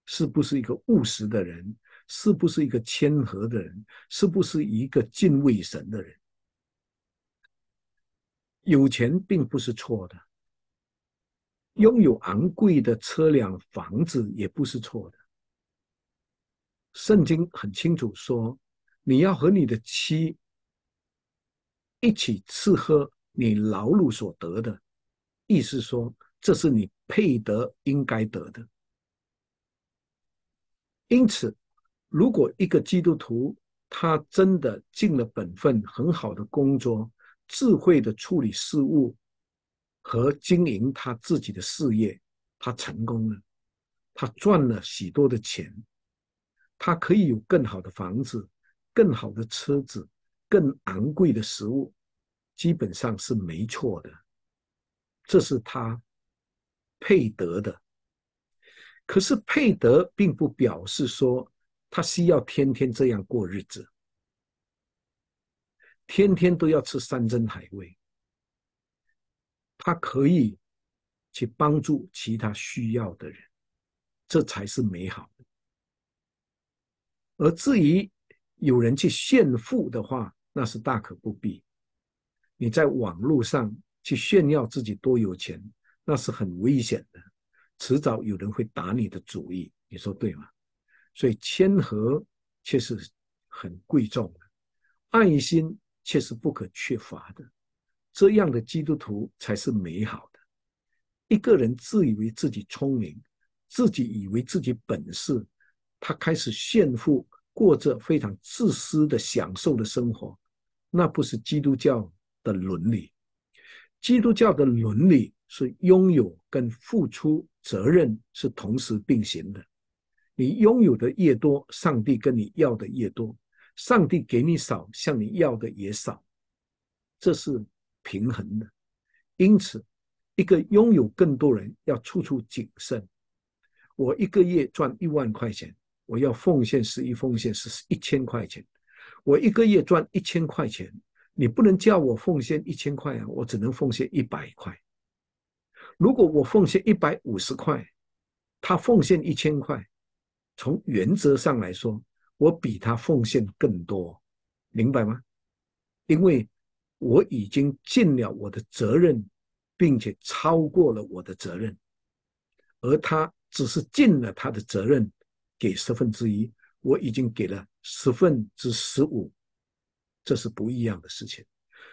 是不是一个务实的人。是不是一个谦和的人？是不是一个敬畏神的人？有钱并不是错的，拥有昂贵的车辆、房子也不是错的。圣经很清楚说，你要和你的妻一起吃喝你劳碌所得的，意思说这是你配得、应该得的。因此。如果一个基督徒他真的尽了本分，很好的工作，智慧的处理事务和经营他自己的事业，他成功了，他赚了许多的钱，他可以有更好的房子、更好的车子、更昂贵的食物，基本上是没错的，这是他配得的。可是配得并不表示说。他需要天天这样过日子，天天都要吃山珍海味。他可以去帮助其他需要的人，这才是美好的。而至于有人去炫富的话，那是大可不必。你在网络上去炫耀自己多有钱，那是很危险的，迟早有人会打你的主意。你说对吗？所以谦和却是很贵重的，爱心却是不可缺乏的。这样的基督徒才是美好的。一个人自以为自己聪明，自己以为自己本事，他开始炫富，过着非常自私的享受的生活，那不是基督教的伦理。基督教的伦理是拥有跟付出责任是同时并行的。你拥有的越多，上帝跟你要的越多；上帝给你少，向你要的也少，这是平衡的。因此，一个拥有更多人，要处处谨慎。我一个月赚一万块钱，我要奉献是一奉献是一千块钱。我一个月赚一千块钱，你不能叫我奉献一千块啊，我只能奉献一百块。如果我奉献一百五十块，他奉献一千块。从原则上来说，我比他奉献更多，明白吗？因为我已经尽了我的责任，并且超过了我的责任，而他只是尽了他的责任，给十分之一。我已经给了十分之十五，这是不一样的事情。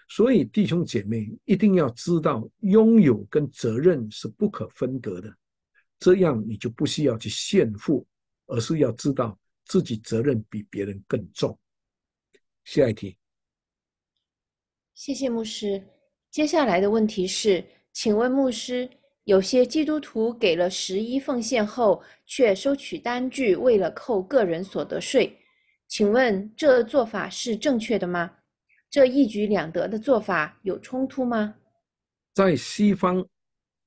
所以弟兄姐妹一定要知道，拥有跟责任是不可分隔的，这样你就不需要去炫富。而是要知道自己责任比别人更重。下一题，谢谢牧师。接下来的问题是，请问牧师，有些基督徒给了十一奉献后，却收取单据，为了扣个人所得税，请问这做法是正确的吗？这一举两得的做法有冲突吗？在西方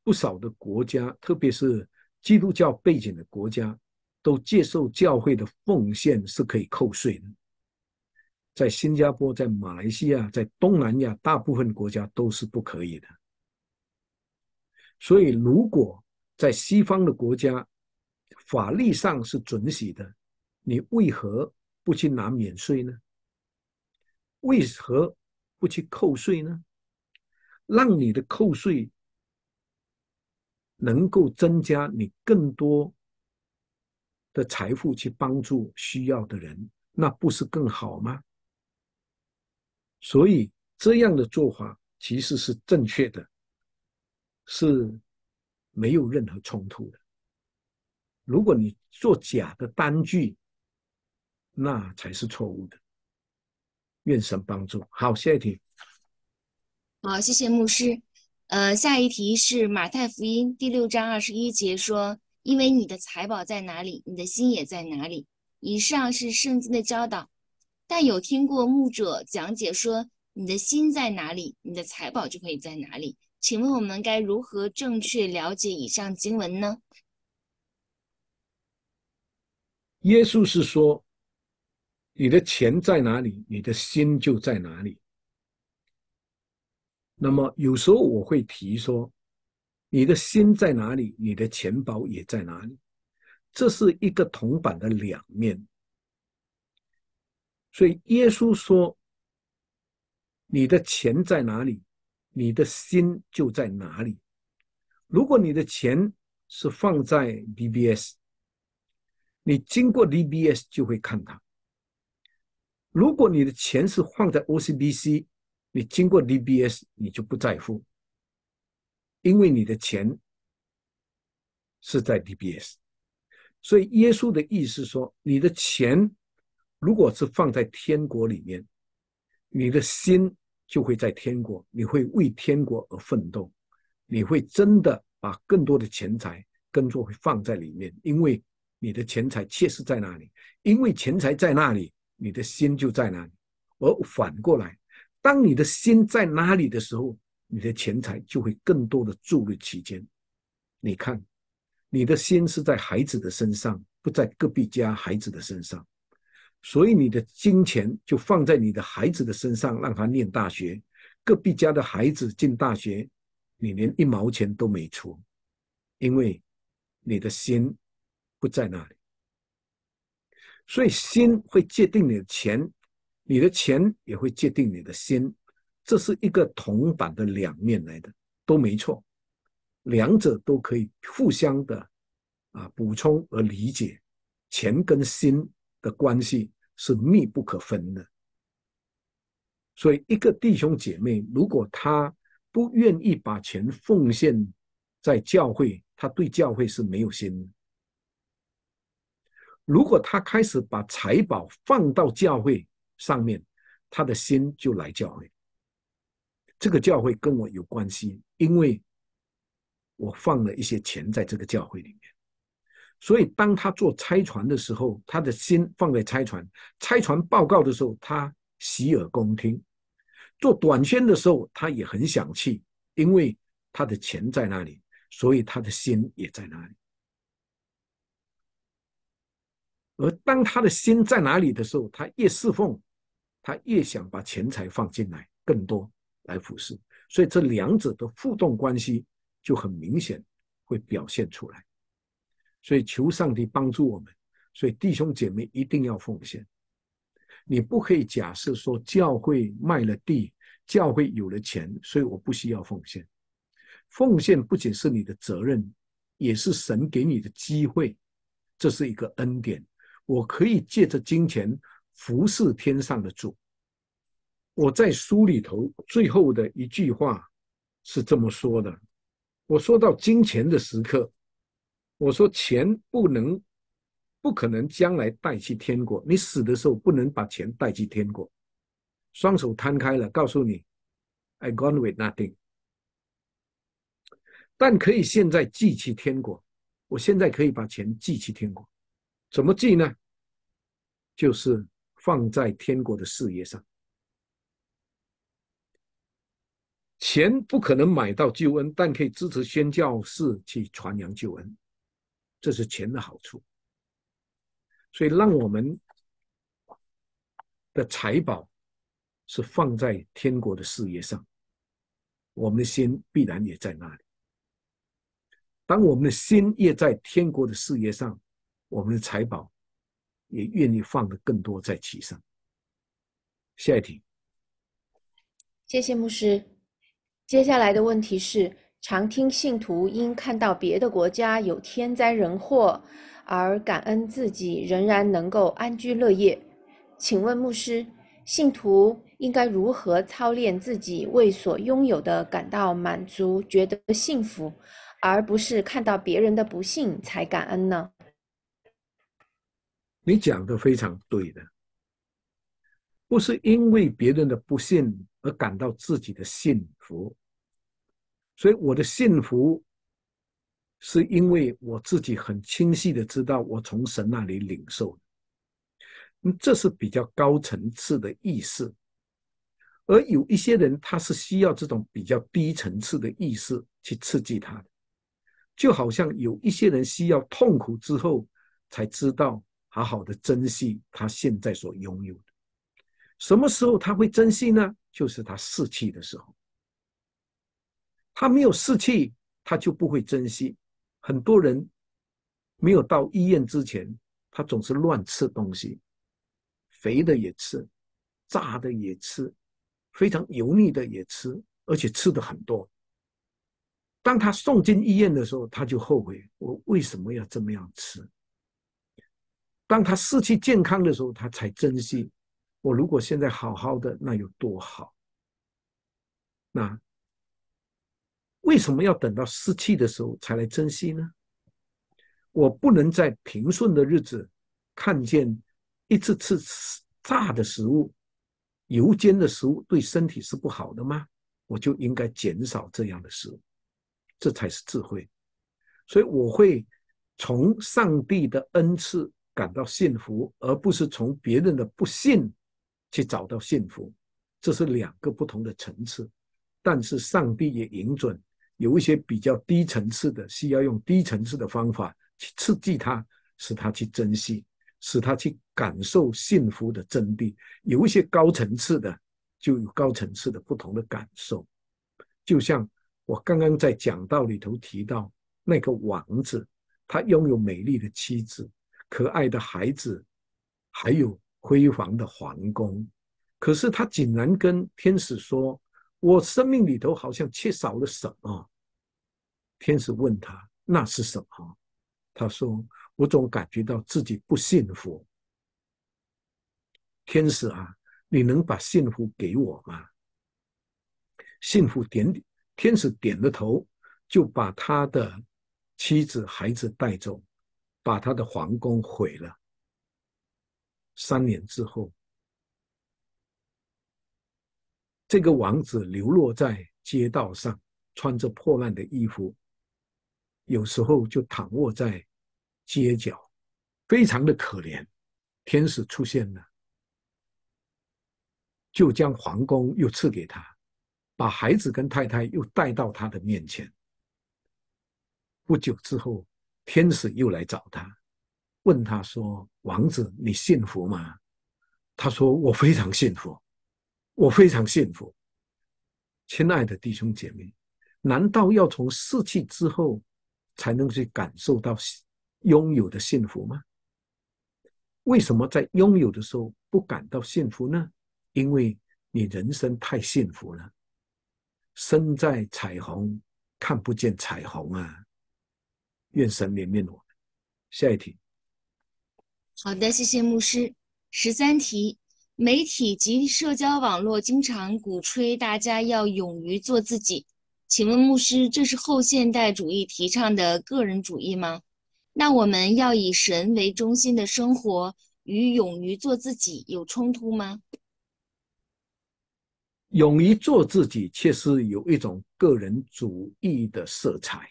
不少的国家，特别是基督教背景的国家。都接受教会的奉献是可以扣税的，在新加坡、在马来西亚、在东南亚大部分国家都是不可以的。所以，如果在西方的国家法律上是准许的，你为何不去拿免税呢？为何不去扣税呢？让你的扣税能够增加你更多。的财富去帮助需要的人，那不是更好吗？所以这样的做法其实是正确的，是没有任何冲突的。如果你做假的单据，那才是错误的。愿神帮助。好，下一题。好，谢谢牧师。呃，下一题是马太福音第六章二十一节说。因为你的财宝在哪里，你的心也在哪里。以上是圣经的教导，但有听过牧者讲解说，你的心在哪里，你的财宝就可以在哪里。请问我们该如何正确了解以上经文呢？耶稣是说，你的钱在哪里，你的心就在哪里。那么有时候我会提说。你的心在哪里，你的钱包也在哪里，这是一个铜板的两面。所以耶稣说：“你的钱在哪里，你的心就在哪里。”如果你的钱是放在 DBS，你经过 DBS 就会看它；如果你的钱是放在 OCBC，你经过 DBS 你就不在乎。因为你的钱是在 DBS，所以耶稣的意思说，你的钱如果是放在天国里面，你的心就会在天国，你会为天国而奋斗，你会真的把更多的钱财、跟做会放在里面，因为你的钱财确实在那里，因为钱财在那里，你的心就在那里。而反过来，当你的心在哪里的时候，你的钱财就会更多的注入其间。你看，你的心是在孩子的身上，不在隔壁家孩子的身上，所以你的金钱就放在你的孩子的身上，让他念大学。隔壁家的孩子进大学，你连一毛钱都没出，因为你的心不在那里。所以心会界定你的钱，你的钱也会界定你的心。这是一个铜板的两面来的，都没错，两者都可以互相的啊补充而理解，钱跟心的关系是密不可分的。所以，一个弟兄姐妹如果他不愿意把钱奉献在教会，他对教会是没有心；如果他开始把财宝放到教会上面，他的心就来教会。这个教会跟我有关系，因为我放了一些钱在这个教会里面，所以当他做拆船的时候，他的心放在拆船；拆船报告的时候，他洗耳恭听；做短线的时候，他也很想去，因为他的钱在那里，所以他的心也在那里。而当他的心在哪里的时候，他越侍奉，他越想把钱财放进来更多。来服侍，所以这两者的互动关系就很明显会表现出来。所以求上帝帮助我们，所以弟兄姐妹一定要奉献。你不可以假设说教会卖了地，教会有了钱，所以我不需要奉献。奉献不仅是你的责任，也是神给你的机会，这是一个恩典。我可以借着金钱服侍天上的主。我在书里头最后的一句话是这么说的：我说到金钱的时刻，我说钱不能、不可能将来带去天国。你死的时候不能把钱带去天国，双手摊开了，告诉你，I gone with nothing。但可以现在寄去天国，我现在可以把钱寄去天国，怎么寄呢？就是放在天国的事业上。钱不可能买到救恩，但可以支持宣教士去传扬救恩，这是钱的好处。所以让我们的财宝是放在天国的事业上，我们的心必然也在那里。当我们的心也在天国的事业上，我们的财宝也愿意放得更多在其上。下一题。谢谢牧师。接下来的问题是：常听信徒因看到别的国家有天灾人祸而感恩自己仍然能够安居乐业。请问牧师，信徒应该如何操练自己为所拥有的感到满足、觉得幸福，而不是看到别人的不幸才感恩呢？你讲的非常对的，不是因为别人的不幸而感到自己的幸福。所以我的幸福，是因为我自己很清晰的知道我从神那里领受。的。这是比较高层次的意识，而有一些人他是需要这种比较低层次的意识去刺激他的，就好像有一些人需要痛苦之后才知道好好的珍惜他现在所拥有的。什么时候他会珍惜呢？就是他逝去的时候。他没有士气，他就不会珍惜。很多人没有到医院之前，他总是乱吃东西，肥的也吃，炸的也吃，非常油腻的也吃，而且吃的很多。当他送进医院的时候，他就后悔：我为什么要这么样吃？当他失去健康的时候，他才珍惜。我如果现在好好的，那有多好？那？为什么要等到失去的时候才来珍惜呢？我不能在平顺的日子看见一次次炸的食物、油煎的食物对身体是不好的吗？我就应该减少这样的食物，这才是智慧。所以我会从上帝的恩赐感到幸福，而不是从别人的不幸去找到幸福。这是两个不同的层次。但是上帝也引准。有一些比较低层次的，需要用低层次的方法去刺激他，使他去珍惜，使他去感受幸福的真谛。有一些高层次的，就有高层次的不同的感受。就像我刚刚在讲道里头提到那个王子，他拥有美丽的妻子、可爱的孩子，还有辉煌的皇宫，可是他竟然跟天使说：“我生命里头好像缺少了什么。”天使问他：“那是什么？”他说：“我总感觉到自己不幸福。”天使啊，你能把幸福给我吗？幸福点，点，天使点了头，就把他的妻子、孩子带走，把他的皇宫毁了。三年之后，这个王子流落在街道上，穿着破烂的衣服。有时候就躺卧在街角，非常的可怜。天使出现了，就将皇宫又赐给他，把孩子跟太太又带到他的面前。不久之后，天使又来找他，问他说：“王子，你幸福吗？”他说：“我非常幸福，我非常幸福。”亲爱的弟兄姐妹，难道要从逝去之后？才能去感受到拥有的幸福吗？为什么在拥有的时候不感到幸福呢？因为你人生太幸福了，身在彩虹看不见彩虹啊！愿神怜悯我。下一题。好的，谢谢牧师。十三题，媒体及社交网络经常鼓吹大家要勇于做自己。请问牧师，这是后现代主义提倡的个人主义吗？那我们要以神为中心的生活与勇于做自己有冲突吗？勇于做自己，确实有一种个人主义的色彩。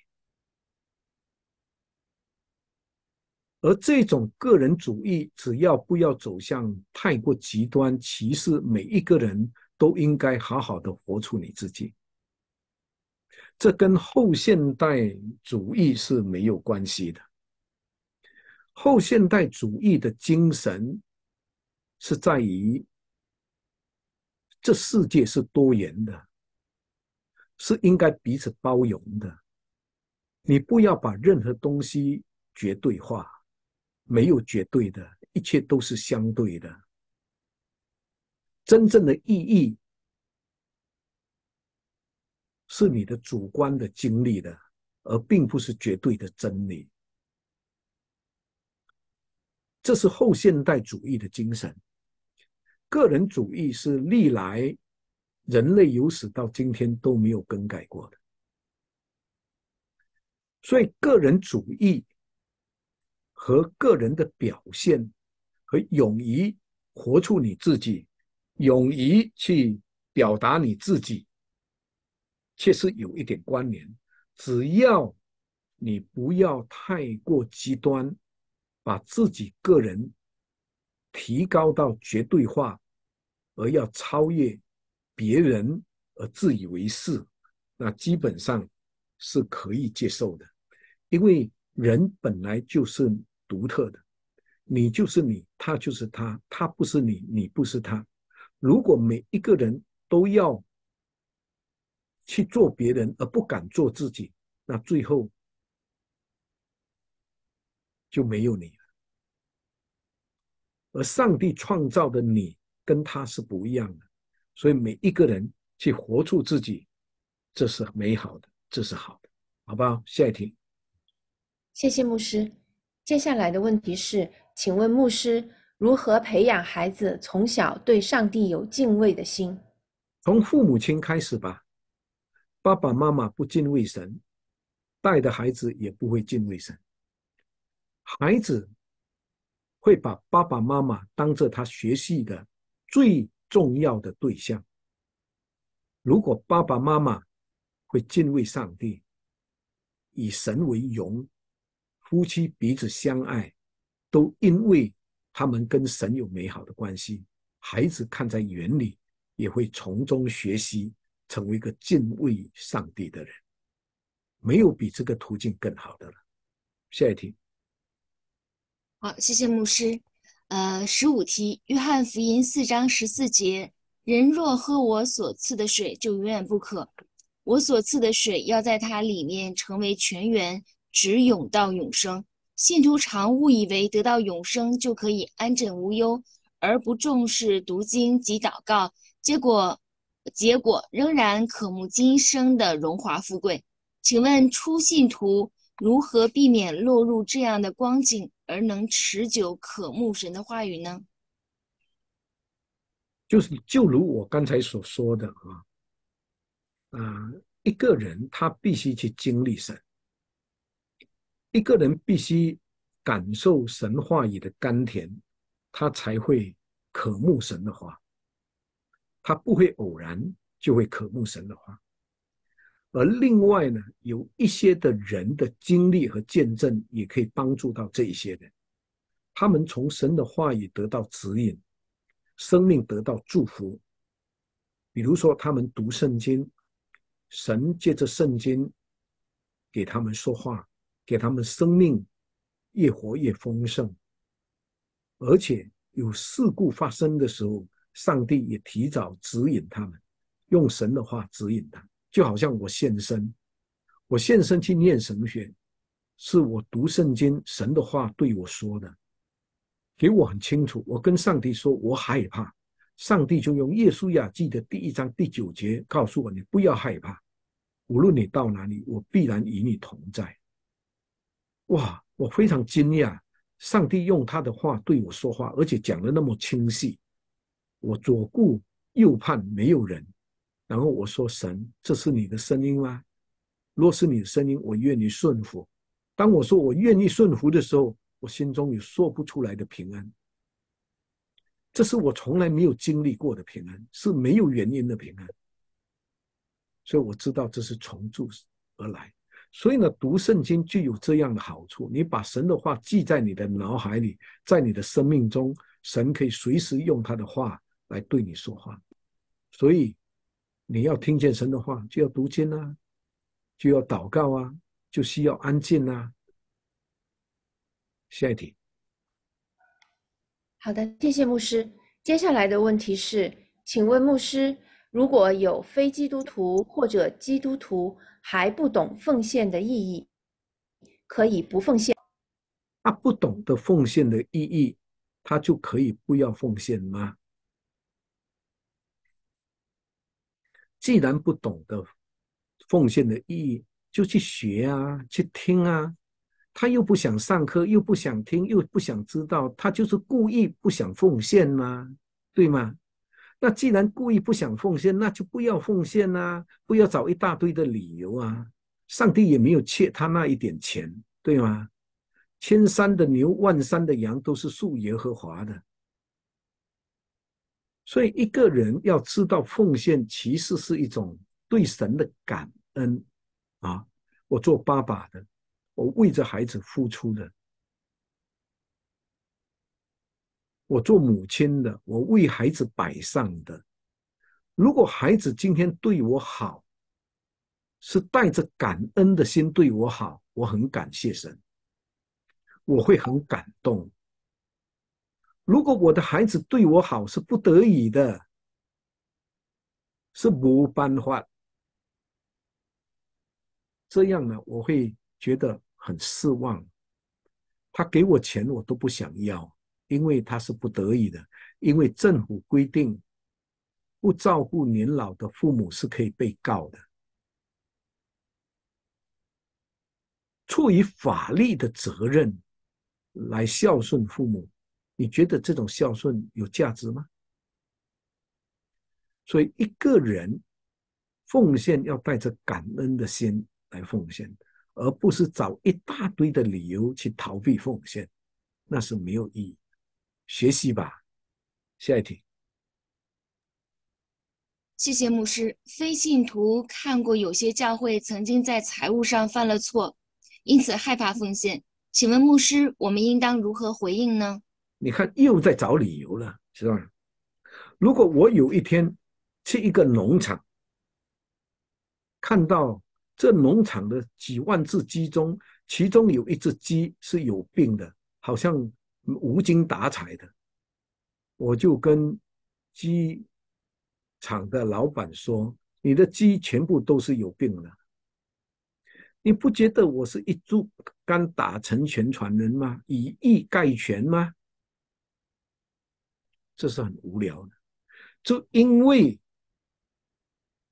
而这种个人主义，只要不要走向太过极端，其实每一个人都应该好好的活出你自己。这跟后现代主义是没有关系的。后现代主义的精神是在于，这世界是多元的，是应该彼此包容的。你不要把任何东西绝对化，没有绝对的，一切都是相对的。真正的意义。是你的主观的经历的，而并不是绝对的真理。这是后现代主义的精神。个人主义是历来人类有史到今天都没有更改过的。所以，个人主义和个人的表现，和勇于活出你自己，勇于去表达你自己。确实有一点关联，只要你不要太过极端，把自己个人提高到绝对化，而要超越别人而自以为是，那基本上是可以接受的。因为人本来就是独特的，你就是你，他就是他，他不是你，你不是他。如果每一个人都要，去做别人而不敢做自己，那最后就没有你了。而上帝创造的你跟他是不一样的，所以每一个人去活出自己，这是美好的，这是好的，好不好？下一题。谢谢牧师。接下来的问题是，请问牧师如何培养孩子从小对上帝有敬畏的心？从父母亲开始吧。爸爸妈妈不敬畏神，带的孩子也不会敬畏神。孩子会把爸爸妈妈当做他学习的最重要的对象。如果爸爸妈妈会敬畏上帝，以神为荣，夫妻彼此相爱，都因为他们跟神有美好的关系，孩子看在眼里，也会从中学习。成为一个敬畏上帝的人，没有比这个途径更好的了。下一题，好，谢谢牧师。呃，十五题，约翰福音四章十四节：人若喝我所赐的水，就永远不渴；我所赐的水要在它里面成为泉源，直涌到永生。信徒常误以为得到永生就可以安枕无忧，而不重视读经及祷告，结果。结果仍然渴慕今生的荣华富贵，请问初信徒如何避免落入这样的光景，而能持久渴慕神的话语呢？就是就如我刚才所说的啊，啊，一个人他必须去经历神，一个人必须感受神话语的甘甜，他才会渴慕神的话。他不会偶然就会渴慕神的话，而另外呢，有一些的人的经历和见证也可以帮助到这一些人。他们从神的话语得到指引，生命得到祝福。比如说，他们读圣经，神借着圣经给他们说话，给他们生命越活越丰盛。而且有事故发生的时候。上帝也提早指引他们，用神的话指引他，就好像我现身，我现身去念神学，是我读圣经，神的话对我说的，给我很清楚。我跟上帝说，我害怕，上帝就用《耶稣雅记》的第一章第九节告诉我：“你不要害怕，无论你到哪里，我必然与你同在。”哇，我非常惊讶，上帝用他的话对我说话，而且讲的那么清晰。我左顾右盼，没有人。然后我说：“神，这是你的声音吗？若是你的声音，我愿意顺服。”当我说“我愿意顺服”的时候，我心中有说不出来的平安。这是我从来没有经历过的平安，是没有原因的平安。所以我知道这是从主而来。所以呢，读圣经就有这样的好处：你把神的话记在你的脑海里，在你的生命中，神可以随时用他的话。来对你说话，所以你要听见神的话，就要读经啊，就要祷告啊，就需要安静啊。下一题。好的，谢谢牧师。接下来的问题是，请问牧师，如果有非基督徒或者基督徒还不懂奉献的意义，可以不奉献？他不懂得奉献的意义，他就可以不要奉献吗？既然不懂得奉献的意义，就去学啊，去听啊。他又不想上课，又不想听，又不想知道，他就是故意不想奉献吗？对吗？那既然故意不想奉献，那就不要奉献啊，不要找一大堆的理由啊。上帝也没有欠他那一点钱，对吗？千山的牛，万山的羊，都是属耶和华的。所以，一个人要知道奉献，其实是一种对神的感恩啊！我做爸爸的，我为着孩子付出的；我做母亲的，我为孩子摆上的。如果孩子今天对我好，是带着感恩的心对我好，我很感谢神，我会很感动。如果我的孩子对我好是不得已的，是没办法，这样呢，我会觉得很失望。他给我钱我都不想要，因为他是不得已的，因为政府规定，不照顾年老的父母是可以被告的，出于法律的责任来孝顺父母。你觉得这种孝顺有价值吗？所以，一个人奉献要带着感恩的心来奉献，而不是找一大堆的理由去逃避奉献，那是没有意义。学习吧。下一题。谢谢牧师。非信徒看过有些教会曾经在财务上犯了错，因此害怕奉献。请问牧师，我们应当如何回应呢？你看，又在找理由了，是吧？如果我有一天去一个农场，看到这农场的几万只鸡中，其中有一只鸡是有病的，好像无精打采的，我就跟鸡场的老板说：“你的鸡全部都是有病的。”你不觉得我是一株干打成全传人吗？以一概全吗？这是很无聊的，就因为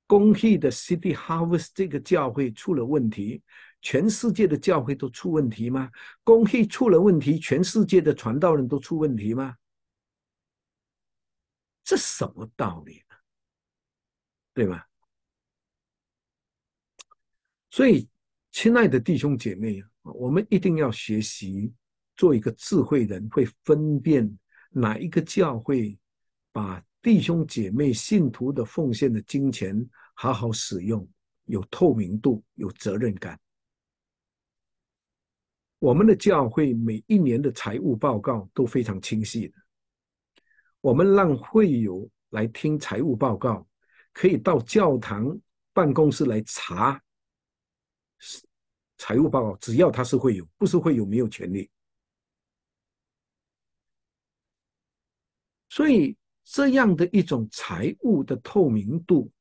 公益的 City Harvest 这个教会出了问题，全世界的教会都出问题吗？公益出了问题，全世界的传道人都出问题吗？这什么道理呢？对吧？所以，亲爱的弟兄姐妹啊，我们一定要学习做一个智慧人，会分辨。哪一个教会把弟兄姐妹信徒的奉献的金钱好好使用，有透明度，有责任感？我们的教会每一年的财务报告都非常清晰的。我们让会友来听财务报告，可以到教堂办公室来查财务报告。只要他是会友，不是会友没有权利。所以，这样的一种财务的透明度，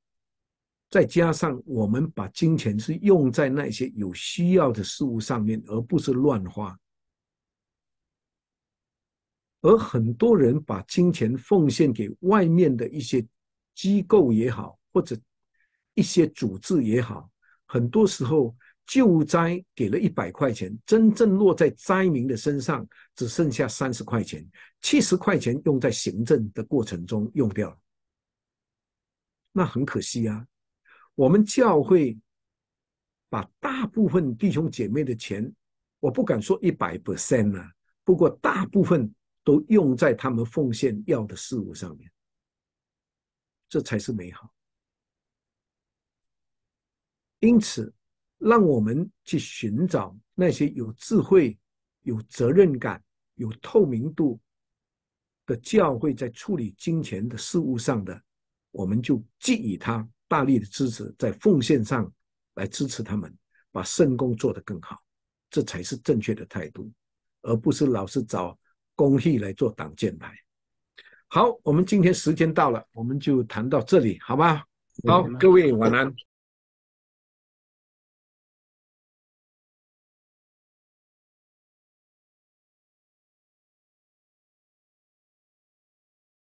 再加上我们把金钱是用在那些有需要的事物上面，而不是乱花。而很多人把金钱奉献给外面的一些机构也好，或者一些组织也好，很多时候。救灾给了一百块钱，真正落在灾民的身上只剩下三十块钱，七十块钱用在行政的过程中用掉了，那很可惜啊。我们教会把大部分弟兄姐妹的钱，我不敢说一百 percent 啊，不过大部分都用在他们奉献要的事物上面，这才是美好。因此。让我们去寻找那些有智慧、有责任感、有透明度的教会，在处理金钱的事物上的，我们就给予他大力的支持，在奉献上来支持他们，把圣工做得更好，这才是正确的态度，而不是老是找公义来做挡箭牌。好，我们今天时间到了，我们就谈到这里，好吗？好，各位晚安。